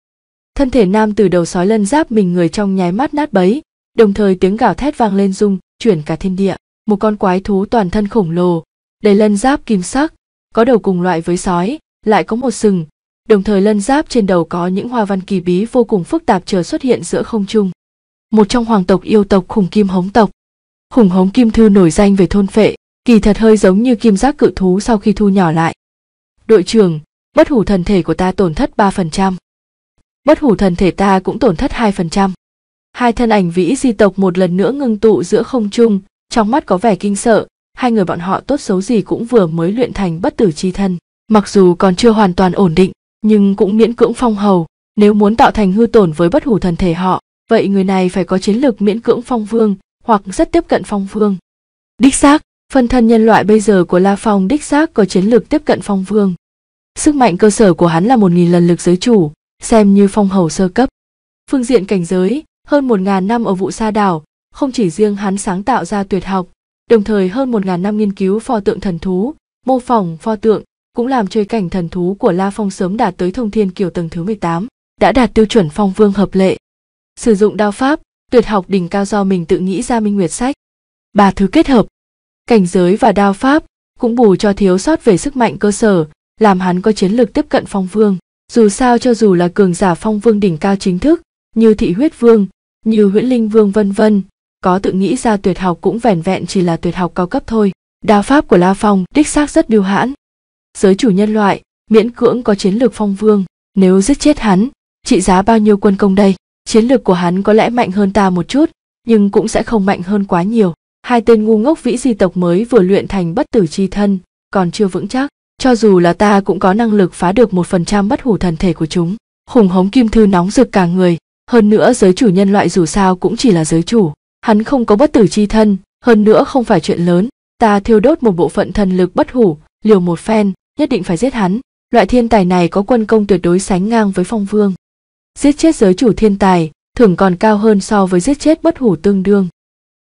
thân thể nam từ đầu sói lân giáp mình người trong nháy mắt nát bấy đồng thời tiếng gào thét vang lên rung chuyển cả thiên địa một con quái thú toàn thân khổng lồ đầy lân giáp kim sắc có đầu cùng loại với sói lại có một sừng đồng thời lân giáp trên đầu có những hoa văn kỳ bí vô cùng phức tạp chờ xuất hiện giữa không trung một trong hoàng tộc yêu tộc khủng kim hống tộc. Khủng hống kim thư nổi danh về thôn phệ, kỳ thật hơi giống như kim giác cự thú sau khi thu nhỏ lại. Đội trưởng, bất hủ thần thể của ta tổn thất 3%. Bất hủ thần thể ta cũng tổn thất 2%. Hai thân ảnh vĩ di tộc một lần nữa ngưng tụ giữa không trung, trong mắt có vẻ kinh sợ, hai người bọn họ tốt xấu gì cũng vừa mới luyện thành bất tử chi thân. Mặc dù còn chưa hoàn toàn ổn định, nhưng cũng miễn cưỡng phong hầu, nếu muốn tạo thành hư tổn với bất hủ thần thể họ, vậy người này phải có chiến lược miễn cưỡng phong vương hoặc rất tiếp cận phong vương đích xác phần thân nhân loại bây giờ của la phong đích xác có chiến lược tiếp cận phong vương sức mạnh cơ sở của hắn là một nghìn lần lực giới chủ xem như phong hầu sơ cấp phương diện cảnh giới hơn một ngàn năm ở vụ sa đảo không chỉ riêng hắn sáng tạo ra tuyệt học đồng thời hơn một ngàn năm nghiên cứu pho tượng thần thú mô phỏng pho tượng cũng làm chơi cảnh thần thú của La Phong sớm đạt tới thông thiên kiểu tầng thứ 18, đã đạt tiêu chuẩn phong vương hợp lệ sử dụng đao pháp tuyệt học đỉnh cao do mình tự nghĩ ra minh nguyệt sách ba thứ kết hợp cảnh giới và đao pháp cũng bù cho thiếu sót về sức mạnh cơ sở làm hắn có chiến lược tiếp cận phong vương dù sao cho dù là cường giả phong vương đỉnh cao chính thức như thị huyết vương như huyễn linh vương vân vân có tự nghĩ ra tuyệt học cũng vẻn vẹn chỉ là tuyệt học cao cấp thôi đao pháp của la phong đích xác rất biêu hãn giới chủ nhân loại miễn cưỡng có chiến lược phong vương nếu giết chết hắn trị giá bao nhiêu quân công đây chiến lược của hắn có lẽ mạnh hơn ta một chút nhưng cũng sẽ không mạnh hơn quá nhiều hai tên ngu ngốc vĩ di tộc mới vừa luyện thành bất tử chi thân còn chưa vững chắc cho dù là ta cũng có năng lực phá được một phần trăm bất hủ thần thể của chúng hùng hống kim thư nóng rực cả người hơn nữa giới chủ nhân loại dù sao cũng chỉ là giới chủ hắn không có bất tử chi thân hơn nữa không phải chuyện lớn ta thiêu đốt một bộ phận thần lực bất hủ liều một phen nhất định phải giết hắn loại thiên tài này có quân công tuyệt đối sánh ngang với phong vương giết chết giới chủ thiên tài thường còn cao hơn so với giết chết bất hủ tương đương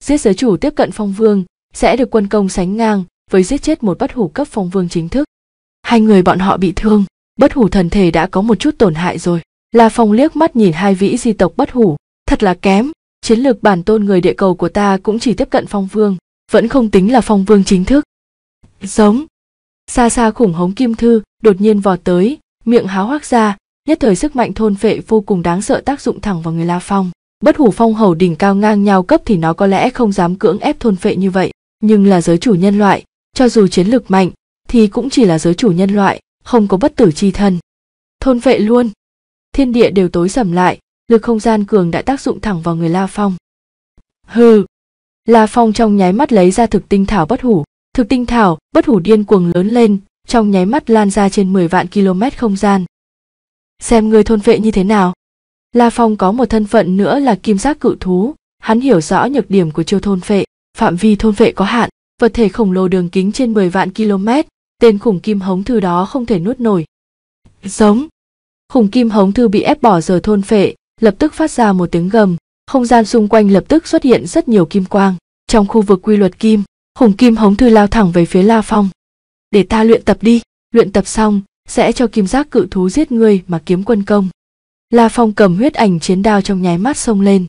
giết giới chủ tiếp cận phong vương sẽ được quân công sánh ngang với giết chết một bất hủ cấp phong vương chính thức hai người bọn họ bị thương bất hủ thần thể đã có một chút tổn hại rồi la phong liếc mắt nhìn hai vĩ di tộc bất hủ thật là kém chiến lược bản tôn người địa cầu của ta cũng chỉ tiếp cận phong vương vẫn không tính là phong vương chính thức giống xa xa khủng hống kim thư đột nhiên vò tới miệng háo hoác ra nhất thời sức mạnh thôn vệ vô cùng đáng sợ tác dụng thẳng vào người la phong bất hủ phong hầu đỉnh cao ngang nhau cấp thì nó có lẽ không dám cưỡng ép thôn vệ như vậy nhưng là giới chủ nhân loại cho dù chiến lực mạnh thì cũng chỉ là giới chủ nhân loại không có bất tử chi thân thôn vệ luôn thiên địa đều tối sầm lại lực không gian cường đã tác dụng thẳng vào người la phong hừ la phong trong nháy mắt lấy ra thực tinh thảo bất hủ thực tinh thảo bất hủ điên cuồng lớn lên trong nháy mắt lan ra trên mười vạn km không gian xem ngươi thôn vệ như thế nào. La Phong có một thân phận nữa là kim giác cự thú, hắn hiểu rõ nhược điểm của chiêu thôn vệ, phạm vi thôn vệ có hạn, vật thể khổng lồ đường kính trên 10 vạn km, tên khủng kim hống thư đó không thể nuốt nổi. Giống. Khủng kim hống thư bị ép bỏ giờ thôn phệ, lập tức phát ra một tiếng gầm, không gian xung quanh lập tức xuất hiện rất nhiều kim quang. Trong khu vực quy luật kim, khủng kim hống thư lao thẳng về phía La Phong. Để ta luyện tập đi, luyện tập xong, sẽ cho kim giác cự thú giết người mà kiếm quân công la phong cầm huyết ảnh chiến đao trong nháy mắt xông lên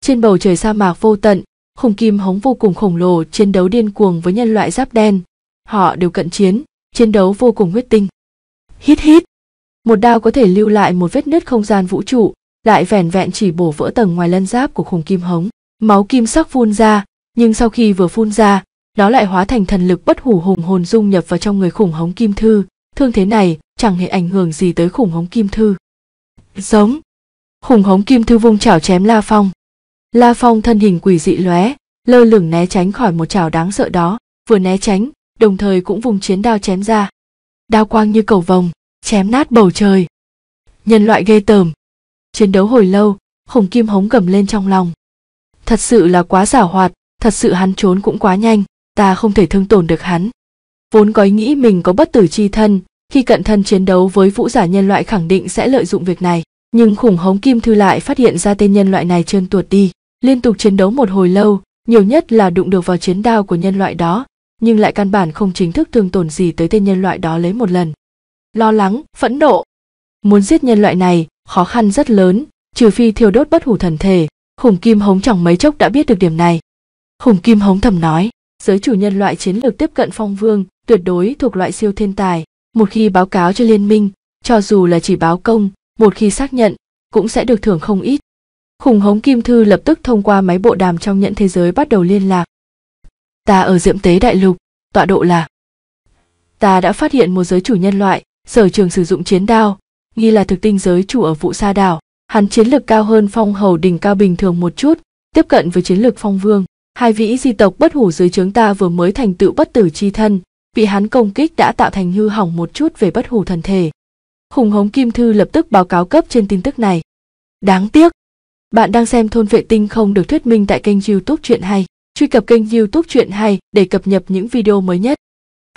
trên bầu trời sa mạc vô tận khung kim hống vô cùng khổng lồ chiến đấu điên cuồng với nhân loại giáp đen họ đều cận chiến chiến đấu vô cùng huyết tinh hít hít một đao có thể lưu lại một vết nứt không gian vũ trụ lại vẻn vẹn chỉ bổ vỡ tầng ngoài lân giáp của khung kim hống máu kim sắc phun ra nhưng sau khi vừa phun ra nó lại hóa thành thần lực bất hủ hùng hồn dung nhập vào trong người khủng hống kim thư thương thế này chẳng hề ảnh hưởng gì tới khủng hống kim thư giống khủng hống kim thư vung chảo chém la phong la phong thân hình quỷ dị lóe lơ lửng né tránh khỏi một chảo đáng sợ đó vừa né tránh đồng thời cũng vùng chiến đao chém ra đao quang như cầu vồng chém nát bầu trời nhân loại ghê tởm chiến đấu hồi lâu khủng kim hống gầm lên trong lòng thật sự là quá giả hoạt thật sự hắn trốn cũng quá nhanh ta không thể thương tổn được hắn vốn có ý nghĩ mình có bất tử chi thân khi cận thân chiến đấu với vũ giả nhân loại khẳng định sẽ lợi dụng việc này nhưng khủng hống kim thư lại phát hiện ra tên nhân loại này trơn tuột đi liên tục chiến đấu một hồi lâu nhiều nhất là đụng được vào chiến đao của nhân loại đó nhưng lại căn bản không chính thức tương tổn gì tới tên nhân loại đó lấy một lần lo lắng phẫn nộ muốn giết nhân loại này khó khăn rất lớn trừ phi thiêu đốt bất hủ thần thể khủng kim hống chẳng mấy chốc đã biết được điểm này khủng kim hống thầm nói giới chủ nhân loại chiến lược tiếp cận phong vương tuyệt đối thuộc loại siêu thiên tài một khi báo cáo cho liên minh cho dù là chỉ báo công một khi xác nhận cũng sẽ được thưởng không ít khủng hống kim thư lập tức thông qua máy bộ đàm trong nhận thế giới bắt đầu liên lạc ta ở diệm tế đại lục tọa độ là ta đã phát hiện một giới chủ nhân loại sở trường sử dụng chiến đao nghi là thực tinh giới chủ ở vụ sa đảo hắn chiến lược cao hơn phong hầu đỉnh cao bình thường một chút tiếp cận với chiến lược phong vương hai vĩ di tộc bất hủ dưới trướng ta vừa mới thành tựu bất tử chi thân bị hắn công kích đã tạo thành hư hỏng một chút về bất hủ thần thể. Hùng hống Kim Thư lập tức báo cáo cấp trên tin tức này. Đáng tiếc! Bạn đang xem thôn vệ tinh không được thuyết minh tại kênh youtube chuyện hay. Truy cập kênh youtube chuyện hay để cập nhật những video mới nhất.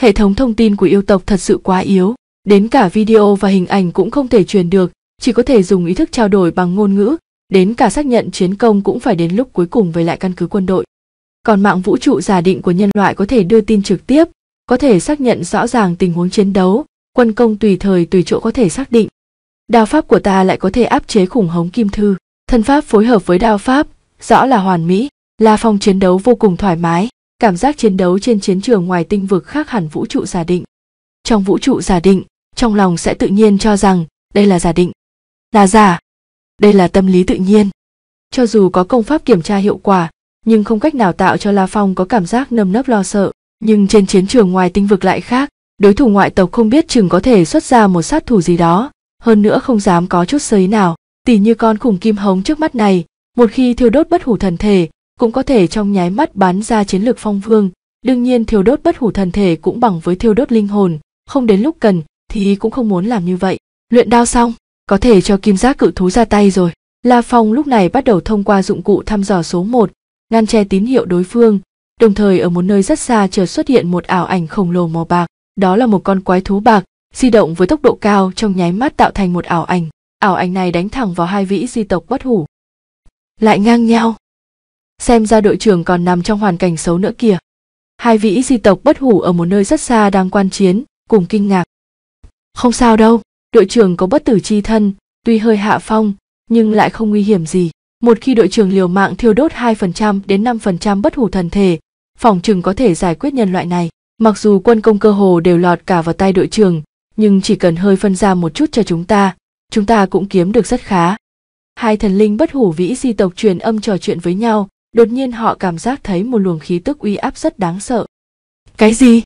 Hệ thống thông tin của yêu tộc thật sự quá yếu. Đến cả video và hình ảnh cũng không thể truyền được, chỉ có thể dùng ý thức trao đổi bằng ngôn ngữ, đến cả xác nhận chiến công cũng phải đến lúc cuối cùng với lại căn cứ quân đội. Còn mạng vũ trụ giả định của nhân loại có thể đưa tin trực tiếp, có thể xác nhận rõ ràng tình huống chiến đấu, quân công tùy thời tùy chỗ có thể xác định. Đao pháp của ta lại có thể áp chế khủng hống kim thư, thân pháp phối hợp với đao pháp, rõ là hoàn mỹ, La Phong chiến đấu vô cùng thoải mái, cảm giác chiến đấu trên chiến trường ngoài tinh vực khác hẳn vũ trụ giả định. Trong vũ trụ giả định, trong lòng sẽ tự nhiên cho rằng đây là giả định. Là giả. Đây là tâm lý tự nhiên. Cho dù có công pháp kiểm tra hiệu quả, nhưng không cách nào tạo cho La Phong có cảm giác nâm nấp lo sợ nhưng trên chiến trường ngoài tinh vực lại khác đối thủ ngoại tộc không biết chừng có thể xuất ra một sát thủ gì đó hơn nữa không dám có chút sấy nào tỉ như con khủng kim hống trước mắt này một khi thiêu đốt bất hủ thần thể cũng có thể trong nháy mắt bán ra chiến lược phong vương đương nhiên thiêu đốt bất hủ thần thể cũng bằng với thiêu đốt linh hồn không đến lúc cần thì cũng không muốn làm như vậy luyện đao xong có thể cho kim giác cự thú ra tay rồi la phong lúc này bắt đầu thông qua dụng cụ thăm dò số một ngăn che tín hiệu đối phương đồng thời ở một nơi rất xa chợt xuất hiện một ảo ảnh khổng lồ màu bạc đó là một con quái thú bạc di động với tốc độ cao trong nháy mắt tạo thành một ảo ảnh ảo ảnh này đánh thẳng vào hai vĩ di tộc bất hủ lại ngang nhau xem ra đội trưởng còn nằm trong hoàn cảnh xấu nữa kìa hai vĩ di tộc bất hủ ở một nơi rất xa đang quan chiến cùng kinh ngạc không sao đâu đội trưởng có bất tử chi thân tuy hơi hạ phong nhưng lại không nguy hiểm gì một khi đội trưởng liều mạng thiêu đốt 2% đến 5% bất hủ thần thể phòng trừng có thể giải quyết nhân loại này. Mặc dù quân công cơ hồ đều lọt cả vào tay đội trưởng, nhưng chỉ cần hơi phân ra một chút cho chúng ta, chúng ta cũng kiếm được rất khá. Hai thần linh bất hủ vĩ di tộc truyền âm trò chuyện với nhau, đột nhiên họ cảm giác thấy một luồng khí tức uy áp rất đáng sợ. Cái gì?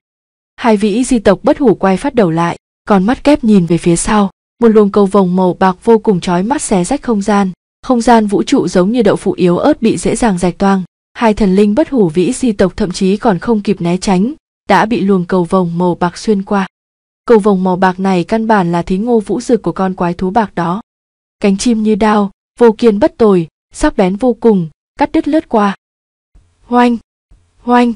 Hai vĩ di tộc bất hủ quay phát đầu lại, còn mắt kép nhìn về phía sau, một luồng cầu vồng màu bạc vô cùng chói mắt xé rách không gian, không gian vũ trụ giống như đậu phụ yếu ớt bị dễ dàng rạch toang hai thần linh bất hủ vĩ di tộc thậm chí còn không kịp né tránh, đã bị luồng cầu vồng màu bạc xuyên qua. Cầu vồng màu bạc này căn bản là thí ngô vũ dực của con quái thú bạc đó. Cánh chim như đao, vô kiên bất tồi, sắc bén vô cùng, cắt đứt lướt qua. Hoanh! Hoanh!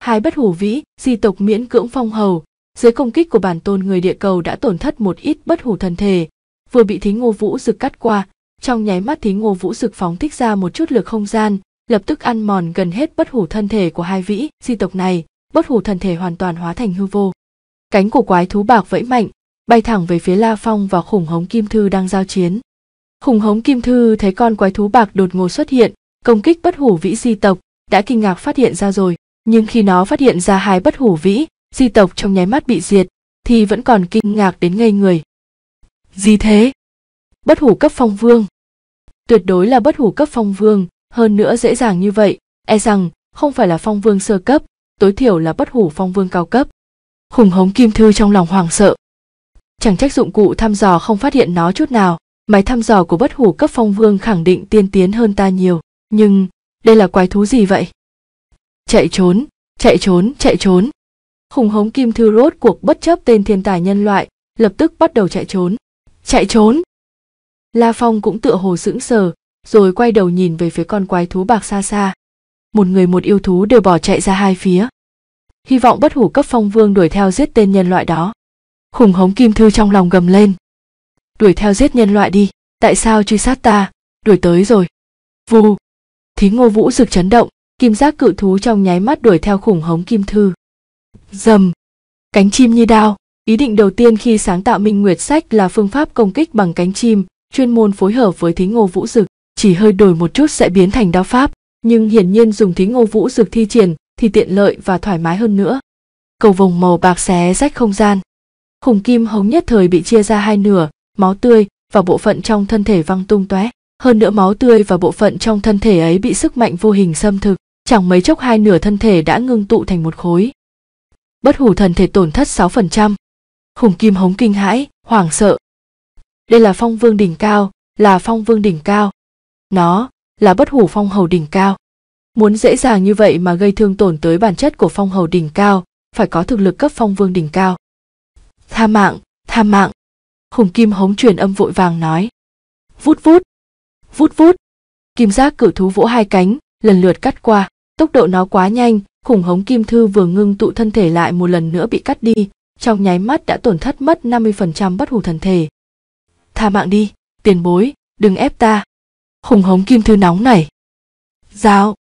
Hai bất hủ vĩ, di tộc miễn cưỡng phong hầu, dưới công kích của bản tôn người địa cầu đã tổn thất một ít bất hủ thần thể, vừa bị thí ngô vũ dực cắt qua, trong nháy mắt thí ngô vũ dực phóng thích ra một chút lực không gian, lập tức ăn mòn gần hết bất hủ thân thể của hai vĩ di tộc này bất hủ thân thể hoàn toàn hóa thành hư vô cánh của quái thú bạc vẫy mạnh bay thẳng về phía la phong và khủng hống kim thư đang giao chiến khủng hống kim thư thấy con quái thú bạc đột ngột xuất hiện công kích bất hủ vĩ di tộc đã kinh ngạc phát hiện ra rồi nhưng khi nó phát hiện ra hai bất hủ vĩ di tộc trong nháy mắt bị diệt thì vẫn còn kinh ngạc đến ngây người gì thế bất hủ cấp phong vương tuyệt đối là bất hủ cấp phong vương hơn nữa dễ dàng như vậy e rằng không phải là phong vương sơ cấp tối thiểu là bất hủ phong vương cao cấp khủng hống kim thư trong lòng hoảng sợ chẳng trách dụng cụ thăm dò không phát hiện nó chút nào máy thăm dò của bất hủ cấp phong vương khẳng định tiên tiến hơn ta nhiều nhưng đây là quái thú gì vậy chạy trốn chạy trốn chạy trốn khủng hống kim thư rốt cuộc bất chấp tên thiên tài nhân loại lập tức bắt đầu chạy trốn chạy trốn la phong cũng tựa hồ sững sờ rồi quay đầu nhìn về phía con quái thú bạc xa xa một người một yêu thú đều bỏ chạy ra hai phía hy vọng bất hủ cấp phong vương đuổi theo giết tên nhân loại đó khủng hống kim thư trong lòng gầm lên đuổi theo giết nhân loại đi tại sao truy sát ta đuổi tới rồi vù thí ngô vũ rực chấn động kim giác cự thú trong nháy mắt đuổi theo khủng hống kim thư dầm cánh chim như đao ý định đầu tiên khi sáng tạo minh nguyệt sách là phương pháp công kích bằng cánh chim chuyên môn phối hợp với thí ngô vũ rực chỉ hơi đổi một chút sẽ biến thành đao pháp, nhưng hiển nhiên dùng thí ngô vũ dược thi triển thì tiện lợi và thoải mái hơn nữa. Cầu vồng màu bạc xé rách không gian. Khủng kim hống nhất thời bị chia ra hai nửa, máu tươi và bộ phận trong thân thể văng tung tóe. Hơn nữa máu tươi và bộ phận trong thân thể ấy bị sức mạnh vô hình xâm thực, chẳng mấy chốc hai nửa thân thể đã ngưng tụ thành một khối. Bất hủ thần thể tổn thất 6%. Khủng kim hống kinh hãi, hoảng sợ. Đây là phong vương đỉnh cao, là phong vương đỉnh cao, nó là bất hủ phong hầu đỉnh cao muốn dễ dàng như vậy mà gây thương tổn tới bản chất của phong hầu đỉnh cao phải có thực lực cấp phong vương đỉnh cao tha mạng tha mạng hùng kim hống truyền âm vội vàng nói vút vút vút vút kim giác cử thú vỗ hai cánh lần lượt cắt qua tốc độ nó quá nhanh khủng hống kim thư vừa ngưng tụ thân thể lại một lần nữa bị cắt đi trong nháy mắt đã tổn thất mất 50% bất hủ thần thể. Tha mạng đi, tiền bối, đừng ép ta hùng hống kim thư nóng này giáo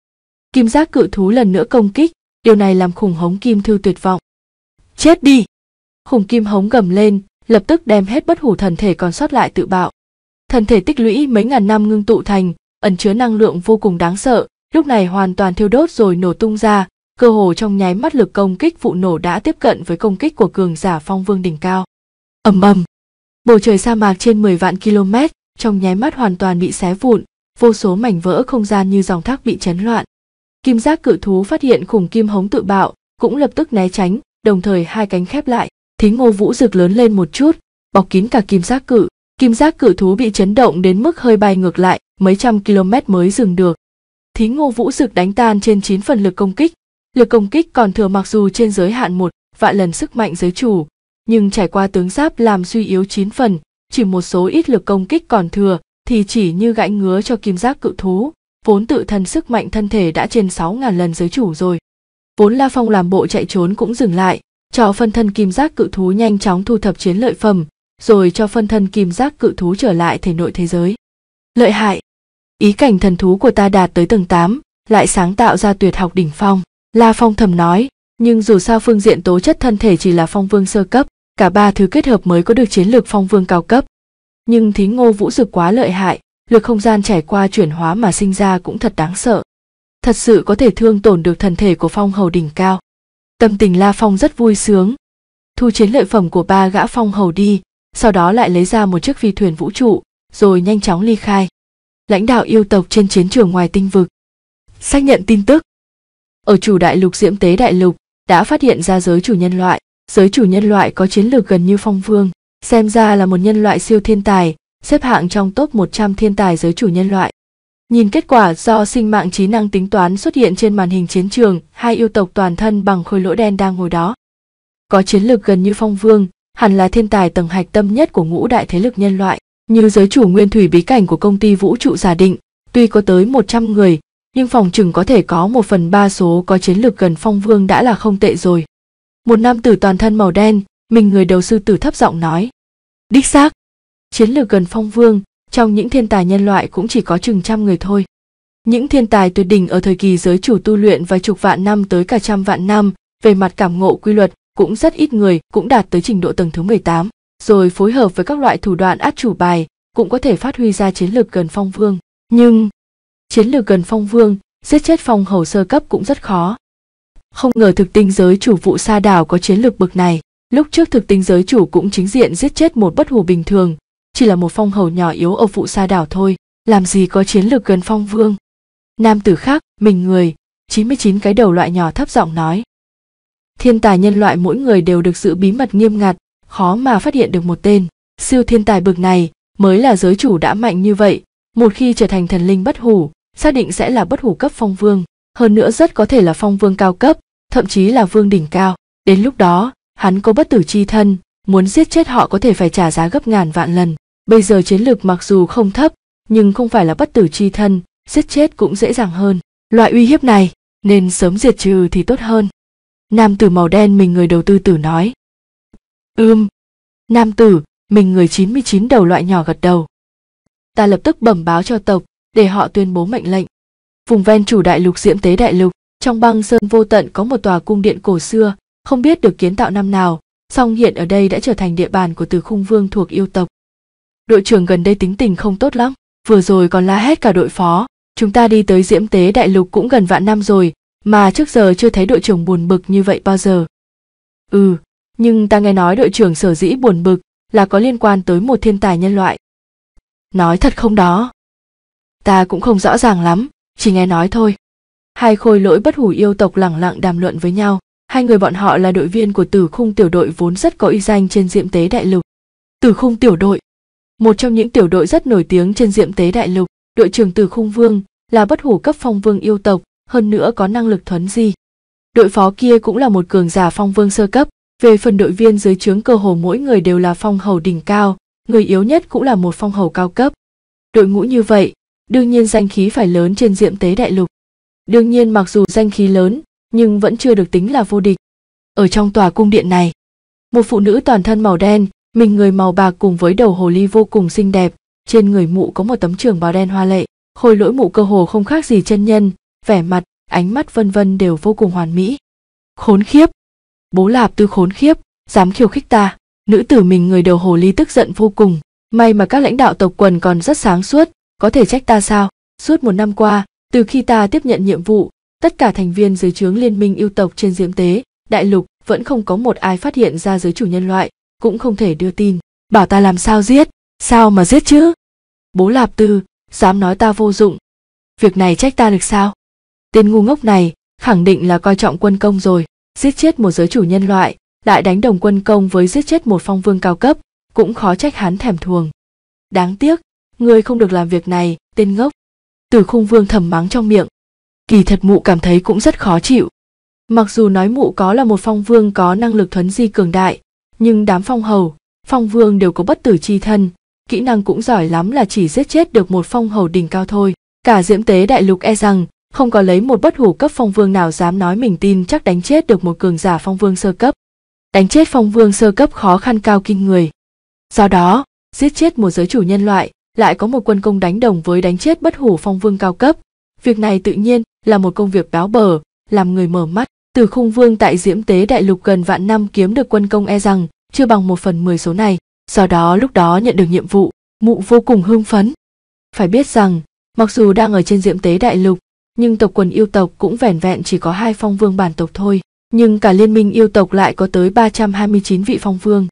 kim giác cự thú lần nữa công kích điều này làm khủng hống kim thư tuyệt vọng chết đi khủng kim hống gầm lên lập tức đem hết bất hủ thần thể còn sót lại tự bạo thần thể tích lũy mấy ngàn năm ngưng tụ thành ẩn chứa năng lượng vô cùng đáng sợ lúc này hoàn toàn thiêu đốt rồi nổ tung ra cơ hồ trong nháy mắt lực công kích vụ nổ đã tiếp cận với công kích của cường giả phong vương đỉnh cao ầm ầm bầu trời sa mạc trên 10 vạn km trong nháy mắt hoàn toàn bị xé vụn vô số mảnh vỡ không gian như dòng thác bị chấn loạn. Kim giác cự thú phát hiện khủng kim hống tự bạo, cũng lập tức né tránh, đồng thời hai cánh khép lại, thí ngô vũ rực lớn lên một chút, bọc kín cả kim giác cự. Kim giác cự thú bị chấn động đến mức hơi bay ngược lại, mấy trăm km mới dừng được. Thí ngô vũ rực đánh tan trên 9 phần lực công kích. Lực công kích còn thừa mặc dù trên giới hạn một vạn lần sức mạnh giới chủ, nhưng trải qua tướng giáp làm suy yếu 9 phần, chỉ một số ít lực công kích còn thừa, thì chỉ như gãy ngứa cho kim giác cự thú, vốn tự thân sức mạnh thân thể đã trên 6.000 lần giới chủ rồi. Vốn La Phong làm bộ chạy trốn cũng dừng lại, cho phân thân kim giác cự thú nhanh chóng thu thập chiến lợi phẩm, rồi cho phân thân kim giác cự thú trở lại thể nội thế giới. Lợi hại! Ý cảnh thần thú của ta đạt tới tầng 8, lại sáng tạo ra tuyệt học đỉnh phong. La Phong thầm nói, nhưng dù sao phương diện tố chất thân thể chỉ là phong vương sơ cấp, cả ba thứ kết hợp mới có được chiến lược phong vương cao cấp, nhưng thí ngô vũ dực quá lợi hại lực không gian trải qua chuyển hóa mà sinh ra cũng thật đáng sợ thật sự có thể thương tổn được thần thể của phong hầu đỉnh cao tâm tình la phong rất vui sướng thu chiến lợi phẩm của ba gã phong hầu đi sau đó lại lấy ra một chiếc phi thuyền vũ trụ rồi nhanh chóng ly khai lãnh đạo yêu tộc trên chiến trường ngoài tinh vực xác nhận tin tức ở chủ đại lục diễm tế đại lục đã phát hiện ra giới chủ nhân loại giới chủ nhân loại có chiến lược gần như phong vương Xem ra là một nhân loại siêu thiên tài, xếp hạng trong top 100 thiên tài giới chủ nhân loại. Nhìn kết quả do sinh mạng trí năng tính toán xuất hiện trên màn hình chiến trường, hai yêu tộc toàn thân bằng khối lỗ đen đang ngồi đó. Có chiến lược gần như phong vương, hẳn là thiên tài tầng hạch tâm nhất của ngũ đại thế lực nhân loại, như giới chủ nguyên thủy bí cảnh của công ty vũ trụ giả định, tuy có tới 100 người, nhưng phòng chừng có thể có một phần ba số có chiến lược gần phong vương đã là không tệ rồi. Một nam tử toàn thân màu đen, mình người đầu sư tử thấp giọng nói đích xác chiến lược gần phong vương trong những thiên tài nhân loại cũng chỉ có chừng trăm người thôi những thiên tài tuyệt đỉnh ở thời kỳ giới chủ tu luyện vài chục vạn năm tới cả trăm vạn năm về mặt cảm ngộ quy luật cũng rất ít người cũng đạt tới trình độ tầng thứ 18, rồi phối hợp với các loại thủ đoạn át chủ bài cũng có thể phát huy ra chiến lược gần phong vương. Nhưng chiến lược gần phong vương, giết chết phong hầu sơ cấp cũng rất khó. Không ngờ thực tinh giới chủ vụ sa đảo có chiến lược bực này. Lúc trước thực tính giới chủ cũng chính diện giết chết một bất hủ bình thường, chỉ là một phong hầu nhỏ yếu ở phụ sa đảo thôi, làm gì có chiến lược gần phong vương. Nam tử khác, mình người, 99 cái đầu loại nhỏ thấp giọng nói. Thiên tài nhân loại mỗi người đều được giữ bí mật nghiêm ngặt, khó mà phát hiện được một tên. Siêu thiên tài bực này mới là giới chủ đã mạnh như vậy, một khi trở thành thần linh bất hủ, xác định sẽ là bất hủ cấp phong vương, hơn nữa rất có thể là phong vương cao cấp, thậm chí là vương đỉnh cao. Đến lúc đó, hắn có bất tử chi thân muốn giết chết họ có thể phải trả giá gấp ngàn vạn lần bây giờ chiến lược mặc dù không thấp nhưng không phải là bất tử chi thân giết chết cũng dễ dàng hơn loại uy hiếp này nên sớm diệt trừ thì tốt hơn nam tử màu đen mình người đầu tư tử nói ưm nam tử mình người 99 đầu loại nhỏ gật đầu ta lập tức bẩm báo cho tộc để họ tuyên bố mệnh lệnh vùng ven chủ đại lục diễm tế đại lục trong băng sơn vô tận có một tòa cung điện cổ xưa không biết được kiến tạo năm nào, song hiện ở đây đã trở thành địa bàn của Từ Khung Vương thuộc yêu tộc. Đội trưởng gần đây tính tình không tốt lắm, vừa rồi còn la hét cả đội phó, chúng ta đi tới Diễm Tế Đại Lục cũng gần vạn năm rồi, mà trước giờ chưa thấy đội trưởng buồn bực như vậy bao giờ. Ừ, nhưng ta nghe nói đội trưởng sở dĩ buồn bực là có liên quan tới một thiên tài nhân loại. Nói thật không đó? Ta cũng không rõ ràng lắm, chỉ nghe nói thôi. Hai khôi lỗi bất hủ yêu tộc lẳng lặng đàm luận với nhau. Hai người bọn họ là đội viên của tử khung tiểu đội vốn rất có uy danh trên diệm tế đại lục. Tử khung tiểu đội Một trong những tiểu đội rất nổi tiếng trên diệm tế đại lục, đội trưởng tử khung vương là bất hủ cấp phong vương yêu tộc, hơn nữa có năng lực thuấn di. Đội phó kia cũng là một cường giả phong vương sơ cấp, về phần đội viên dưới trướng cơ hồ mỗi người đều là phong hầu đỉnh cao, người yếu nhất cũng là một phong hầu cao cấp. Đội ngũ như vậy, đương nhiên danh khí phải lớn trên diệm tế đại lục. Đương nhiên mặc dù danh khí lớn, nhưng vẫn chưa được tính là vô địch. Ở trong tòa cung điện này, một phụ nữ toàn thân màu đen, mình người màu bạc cùng với đầu hồ ly vô cùng xinh đẹp, trên người mụ có một tấm trường bào đen hoa lệ, khôi lỗi mụ cơ hồ không khác gì chân nhân, vẻ mặt, ánh mắt vân vân đều vô cùng hoàn mỹ. Khốn khiếp! Bố lạp tư khốn khiếp, dám khiêu khích ta, nữ tử mình người đầu hồ ly tức giận vô cùng, may mà các lãnh đạo tộc quần còn rất sáng suốt, có thể trách ta sao, suốt một năm qua, từ khi ta tiếp nhận nhiệm vụ, tất cả thành viên dưới trướng liên minh yêu tộc trên diễm tế đại lục vẫn không có một ai phát hiện ra giới chủ nhân loại cũng không thể đưa tin bảo ta làm sao giết sao mà giết chứ bố lạp tư dám nói ta vô dụng việc này trách ta được sao tên ngu ngốc này khẳng định là coi trọng quân công rồi giết chết một giới chủ nhân loại lại đánh đồng quân công với giết chết một phong vương cao cấp cũng khó trách hắn thèm thuồng đáng tiếc ngươi không được làm việc này tên ngốc từ khung vương thầm mắng trong miệng kỳ thật mụ cảm thấy cũng rất khó chịu. Mặc dù nói mụ có là một phong vương có năng lực thuấn di cường đại, nhưng đám phong hầu, phong vương đều có bất tử chi thân, kỹ năng cũng giỏi lắm là chỉ giết chết được một phong hầu đỉnh cao thôi. Cả diễm tế đại lục e rằng, không có lấy một bất hủ cấp phong vương nào dám nói mình tin chắc đánh chết được một cường giả phong vương sơ cấp. Đánh chết phong vương sơ cấp khó khăn cao kinh người. Do đó, giết chết một giới chủ nhân loại, lại có một quân công đánh đồng với đánh chết bất hủ phong vương cao cấp, Việc này tự nhiên là một công việc béo bở, làm người mở mắt. Từ khung vương tại diễm tế đại lục gần vạn năm kiếm được quân công e rằng chưa bằng một phần mười số này. Do đó lúc đó nhận được nhiệm vụ, mụ vô cùng hưng phấn. Phải biết rằng, mặc dù đang ở trên diễm tế đại lục, nhưng tộc quần yêu tộc cũng vẻn vẹn chỉ có hai phong vương bản tộc thôi. Nhưng cả liên minh yêu tộc lại có tới 329 vị phong vương.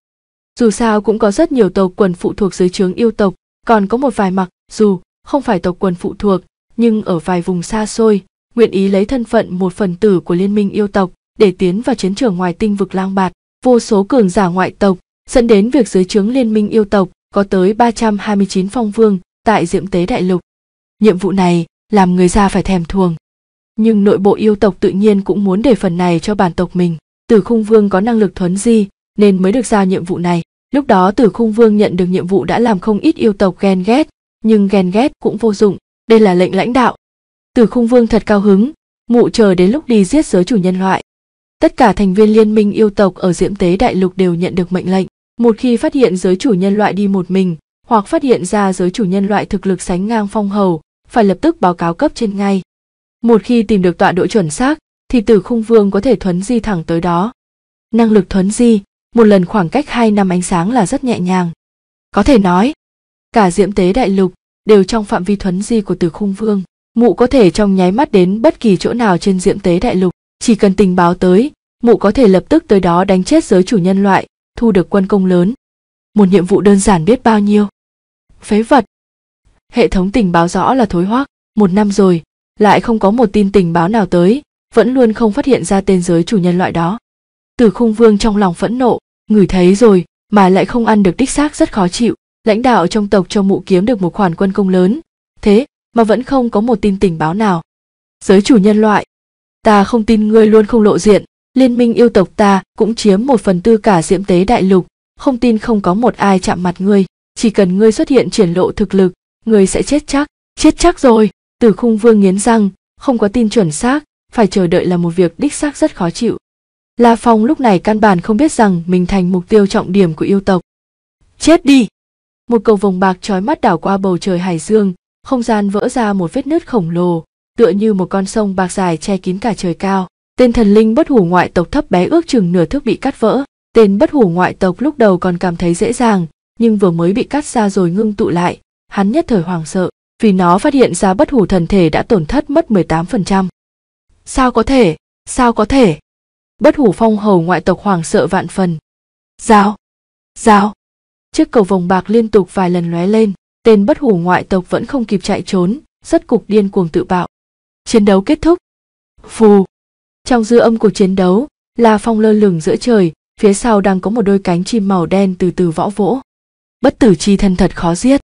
Dù sao cũng có rất nhiều tộc quần phụ thuộc dưới trướng yêu tộc, còn có một vài mặc dù không phải tộc quần phụ thuộc nhưng ở vài vùng xa xôi, nguyện ý lấy thân phận một phần tử của liên minh yêu tộc để tiến vào chiến trường ngoài tinh vực lang bạt, vô số cường giả ngoại tộc, dẫn đến việc dưới trướng liên minh yêu tộc có tới 329 phong vương tại diệm tế đại lục. Nhiệm vụ này làm người ra phải thèm thuồng. Nhưng nội bộ yêu tộc tự nhiên cũng muốn để phần này cho bản tộc mình. Tử khung vương có năng lực thuấn di nên mới được giao nhiệm vụ này. Lúc đó tử khung vương nhận được nhiệm vụ đã làm không ít yêu tộc ghen ghét, nhưng ghen ghét cũng vô dụng, đây là lệnh lãnh đạo. Từ khung vương thật cao hứng, mụ chờ đến lúc đi giết giới chủ nhân loại. Tất cả thành viên liên minh yêu tộc ở diễm tế đại lục đều nhận được mệnh lệnh. Một khi phát hiện giới chủ nhân loại đi một mình, hoặc phát hiện ra giới chủ nhân loại thực lực sánh ngang phong hầu, phải lập tức báo cáo cấp trên ngay. Một khi tìm được tọa độ chuẩn xác, thì tử khung vương có thể thuấn di thẳng tới đó. Năng lực thuấn di, một lần khoảng cách hai năm ánh sáng là rất nhẹ nhàng. Có thể nói, cả diễm tế đại lục, đều trong phạm vi thuấn di của Từ Khung Vương. Mụ có thể trong nháy mắt đến bất kỳ chỗ nào trên diện tế đại lục, chỉ cần tình báo tới, mụ có thể lập tức tới đó đánh chết giới chủ nhân loại, thu được quân công lớn. Một nhiệm vụ đơn giản biết bao nhiêu. Phế vật. Hệ thống tình báo rõ là thối hoác, một năm rồi, lại không có một tin tình báo nào tới, vẫn luôn không phát hiện ra tên giới chủ nhân loại đó. Từ khung vương trong lòng phẫn nộ, ngửi thấy rồi mà lại không ăn được đích xác rất khó chịu, lãnh đạo trong tộc cho mụ kiếm được một khoản quân công lớn, thế mà vẫn không có một tin tình báo nào. Giới chủ nhân loại, ta không tin ngươi luôn không lộ diện, liên minh yêu tộc ta cũng chiếm một phần tư cả diễm tế đại lục, không tin không có một ai chạm mặt ngươi, chỉ cần ngươi xuất hiện triển lộ thực lực, ngươi sẽ chết chắc, chết chắc rồi. Tử khung vương nghiến răng, không có tin chuẩn xác, phải chờ đợi là một việc đích xác rất khó chịu. La Phong lúc này căn bản không biết rằng mình thành mục tiêu trọng điểm của yêu tộc. Chết đi! một cầu vồng bạc trói mắt đảo qua bầu trời hải dương không gian vỡ ra một vết nứt khổng lồ tựa như một con sông bạc dài che kín cả trời cao tên thần linh bất hủ ngoại tộc thấp bé ước chừng nửa thước bị cắt vỡ tên bất hủ ngoại tộc lúc đầu còn cảm thấy dễ dàng nhưng vừa mới bị cắt ra rồi ngưng tụ lại hắn nhất thời hoảng sợ vì nó phát hiện ra bất hủ thần thể đã tổn thất mất 18%. Sao có thể, sao có thể? Bất hủ phong hầu ngoại tộc hoàng sợ vạn phần. Giao, giao, chiếc cầu vòng bạc liên tục vài lần lóe lên tên bất hủ ngoại tộc vẫn không kịp chạy trốn rất cục điên cuồng tự bạo chiến đấu kết thúc phù trong dư âm của chiến đấu la phong lơ lửng giữa trời phía sau đang có một đôi cánh chim màu đen từ từ võ vỗ bất tử chi thân thật khó giết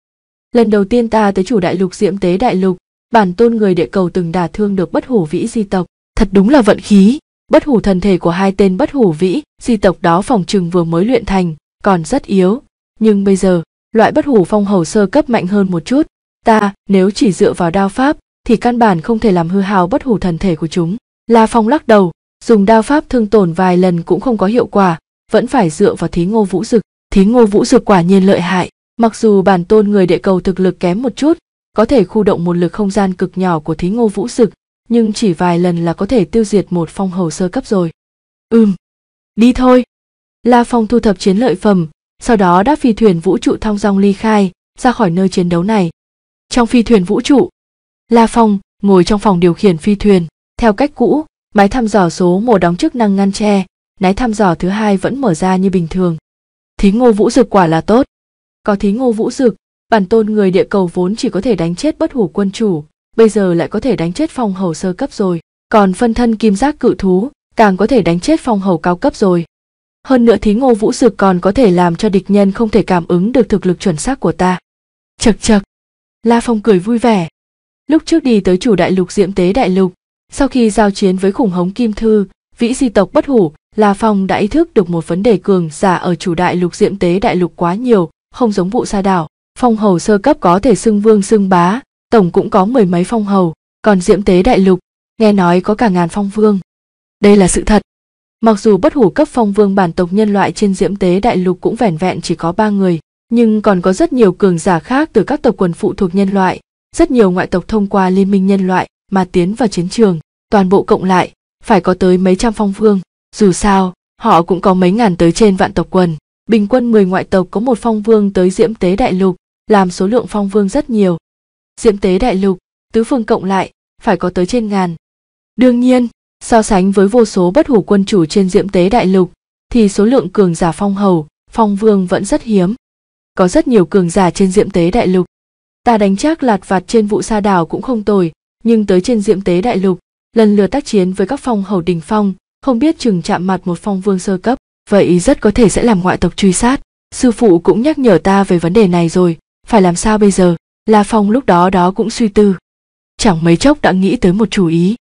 lần đầu tiên ta tới chủ đại lục diễm tế đại lục bản tôn người địa cầu từng đả thương được bất hủ vĩ di tộc thật đúng là vận khí bất hủ thần thể của hai tên bất hủ vĩ di tộc đó phòng trừng vừa mới luyện thành còn rất yếu nhưng bây giờ loại bất hủ phong hầu sơ cấp mạnh hơn một chút ta nếu chỉ dựa vào đao pháp thì căn bản không thể làm hư hào bất hủ thần thể của chúng la phong lắc đầu dùng đao pháp thương tổn vài lần cũng không có hiệu quả vẫn phải dựa vào thí ngô vũ dực thí ngô vũ dực quả nhiên lợi hại mặc dù bản tôn người địa cầu thực lực kém một chút có thể khu động một lực không gian cực nhỏ của thí ngô vũ dực nhưng chỉ vài lần là có thể tiêu diệt một phong hầu sơ cấp rồi ừm đi thôi la phong thu thập chiến lợi phẩm sau đó đã phi thuyền vũ trụ thong dong ly khai, ra khỏi nơi chiến đấu này. Trong phi thuyền vũ trụ, La Phong ngồi trong phòng điều khiển phi thuyền, theo cách cũ, máy thăm dò số một đóng chức năng ngăn tre, máy thăm dò thứ hai vẫn mở ra như bình thường. Thí ngô vũ dực quả là tốt. Có thí ngô vũ dực, bản tôn người địa cầu vốn chỉ có thể đánh chết bất hủ quân chủ, bây giờ lại có thể đánh chết phong hầu sơ cấp rồi. Còn phân thân kim giác cự thú, càng có thể đánh chết phong hầu cao cấp rồi hơn nữa thí ngô vũ dực còn có thể làm cho địch nhân không thể cảm ứng được thực lực chuẩn xác của ta chật chật la phong cười vui vẻ lúc trước đi tới chủ đại lục diễm tế đại lục sau khi giao chiến với khủng hống kim thư vĩ di tộc bất hủ la phong đã ý thức được một vấn đề cường giả ở chủ đại lục diễm tế đại lục quá nhiều không giống vụ sa đảo phong hầu sơ cấp có thể xưng vương xưng bá tổng cũng có mười mấy phong hầu còn diễm tế đại lục nghe nói có cả ngàn phong vương đây là sự thật Mặc dù bất hủ cấp phong vương bản tộc nhân loại trên diễm tế đại lục cũng vẻn vẹn chỉ có ba người, nhưng còn có rất nhiều cường giả khác từ các tộc quần phụ thuộc nhân loại, rất nhiều ngoại tộc thông qua liên minh nhân loại mà tiến vào chiến trường, toàn bộ cộng lại, phải có tới mấy trăm phong vương, dù sao, họ cũng có mấy ngàn tới trên vạn tộc quần. Bình quân 10 ngoại tộc có một phong vương tới diễm tế đại lục, làm số lượng phong vương rất nhiều. Diễm tế đại lục, tứ phương cộng lại, phải có tới trên ngàn. Đương nhiên, So sánh với vô số bất hủ quân chủ trên diệm tế đại lục, thì số lượng cường giả phong hầu, phong vương vẫn rất hiếm. Có rất nhiều cường giả trên diệm tế đại lục. Ta đánh chắc lạt vạt trên vụ sa đảo cũng không tồi, nhưng tới trên diệm tế đại lục, lần lượt tác chiến với các phong hầu đình phong, không biết chừng chạm mặt một phong vương sơ cấp, vậy rất có thể sẽ làm ngoại tộc truy sát. Sư phụ cũng nhắc nhở ta về vấn đề này rồi, phải làm sao bây giờ? La Phong lúc đó đó cũng suy tư. Chẳng mấy chốc đã nghĩ tới một chủ ý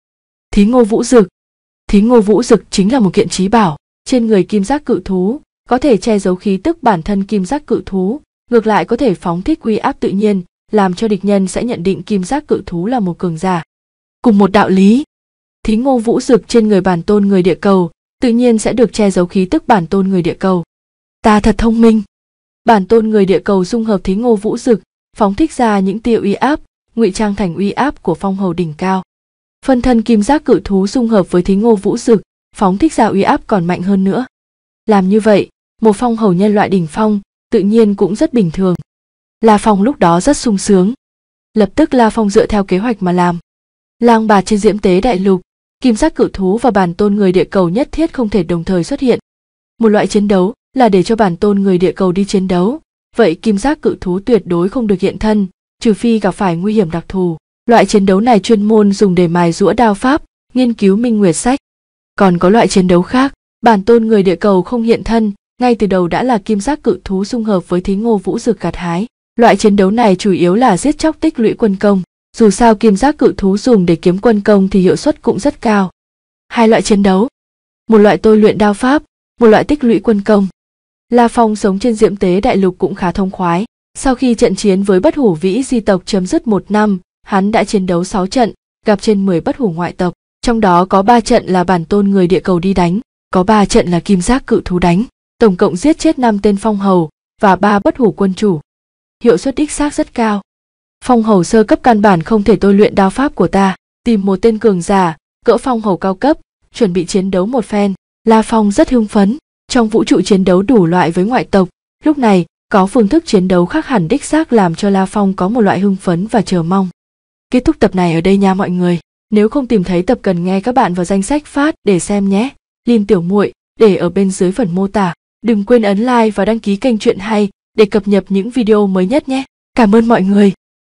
thí ngô vũ dực thí ngô vũ dực chính là một kiện trí bảo trên người kim giác cự thú có thể che giấu khí tức bản thân kim giác cự thú ngược lại có thể phóng thích uy áp tự nhiên làm cho địch nhân sẽ nhận định kim giác cự thú là một cường giả cùng một đạo lý thí ngô vũ dực trên người bản tôn người địa cầu tự nhiên sẽ được che giấu khí tức bản tôn người địa cầu ta thật thông minh bản tôn người địa cầu dung hợp thí ngô vũ dực phóng thích ra những tia uy áp ngụy trang thành uy áp của phong hầu đỉnh cao Phân thân kim giác cự thú dung hợp với thính ngô vũ dực, phóng thích ra uy áp còn mạnh hơn nữa. Làm như vậy, một phong hầu nhân loại đỉnh phong, tự nhiên cũng rất bình thường. La Phong lúc đó rất sung sướng. Lập tức La Phong dựa theo kế hoạch mà làm. Lang bà trên diễm tế đại lục, kim giác cự thú và bản tôn người địa cầu nhất thiết không thể đồng thời xuất hiện. Một loại chiến đấu là để cho bản tôn người địa cầu đi chiến đấu, vậy kim giác cự thú tuyệt đối không được hiện thân, trừ phi gặp phải nguy hiểm đặc thù. Loại chiến đấu này chuyên môn dùng để mài rũa đao pháp, nghiên cứu minh nguyệt sách. Còn có loại chiến đấu khác, bản tôn người địa cầu không hiện thân, ngay từ đầu đã là kim giác cự thú xung hợp với thí ngô vũ dược gặt hái. Loại chiến đấu này chủ yếu là giết chóc tích lũy quân công, dù sao kim giác cự thú dùng để kiếm quân công thì hiệu suất cũng rất cao. Hai loại chiến đấu, một loại tôi luyện đao pháp, một loại tích lũy quân công. La Phong sống trên diễm tế đại lục cũng khá thông khoái. Sau khi trận chiến với bất hủ vĩ di tộc chấm dứt một năm, hắn đã chiến đấu 6 trận, gặp trên 10 bất hủ ngoại tộc, trong đó có 3 trận là bản tôn người địa cầu đi đánh, có 3 trận là kim giác cự thú đánh, tổng cộng giết chết 5 tên phong hầu và 3 bất hủ quân chủ. Hiệu suất đích xác rất cao. Phong hầu sơ cấp căn bản không thể tôi luyện đao pháp của ta, tìm một tên cường giả, cỡ phong hầu cao cấp, chuẩn bị chiến đấu một phen, La Phong rất hưng phấn, trong vũ trụ chiến đấu đủ loại với ngoại tộc, lúc này có phương thức chiến đấu khác hẳn đích xác làm cho La Phong có một loại hưng phấn và chờ mong. Kết thúc tập này ở đây nha mọi người. Nếu không tìm thấy tập cần nghe các bạn vào danh sách phát để xem nhé. Lin tiểu muội để ở bên dưới phần mô tả. Đừng quên ấn like và đăng ký kênh chuyện hay để cập nhật những video mới nhất nhé. Cảm ơn mọi người.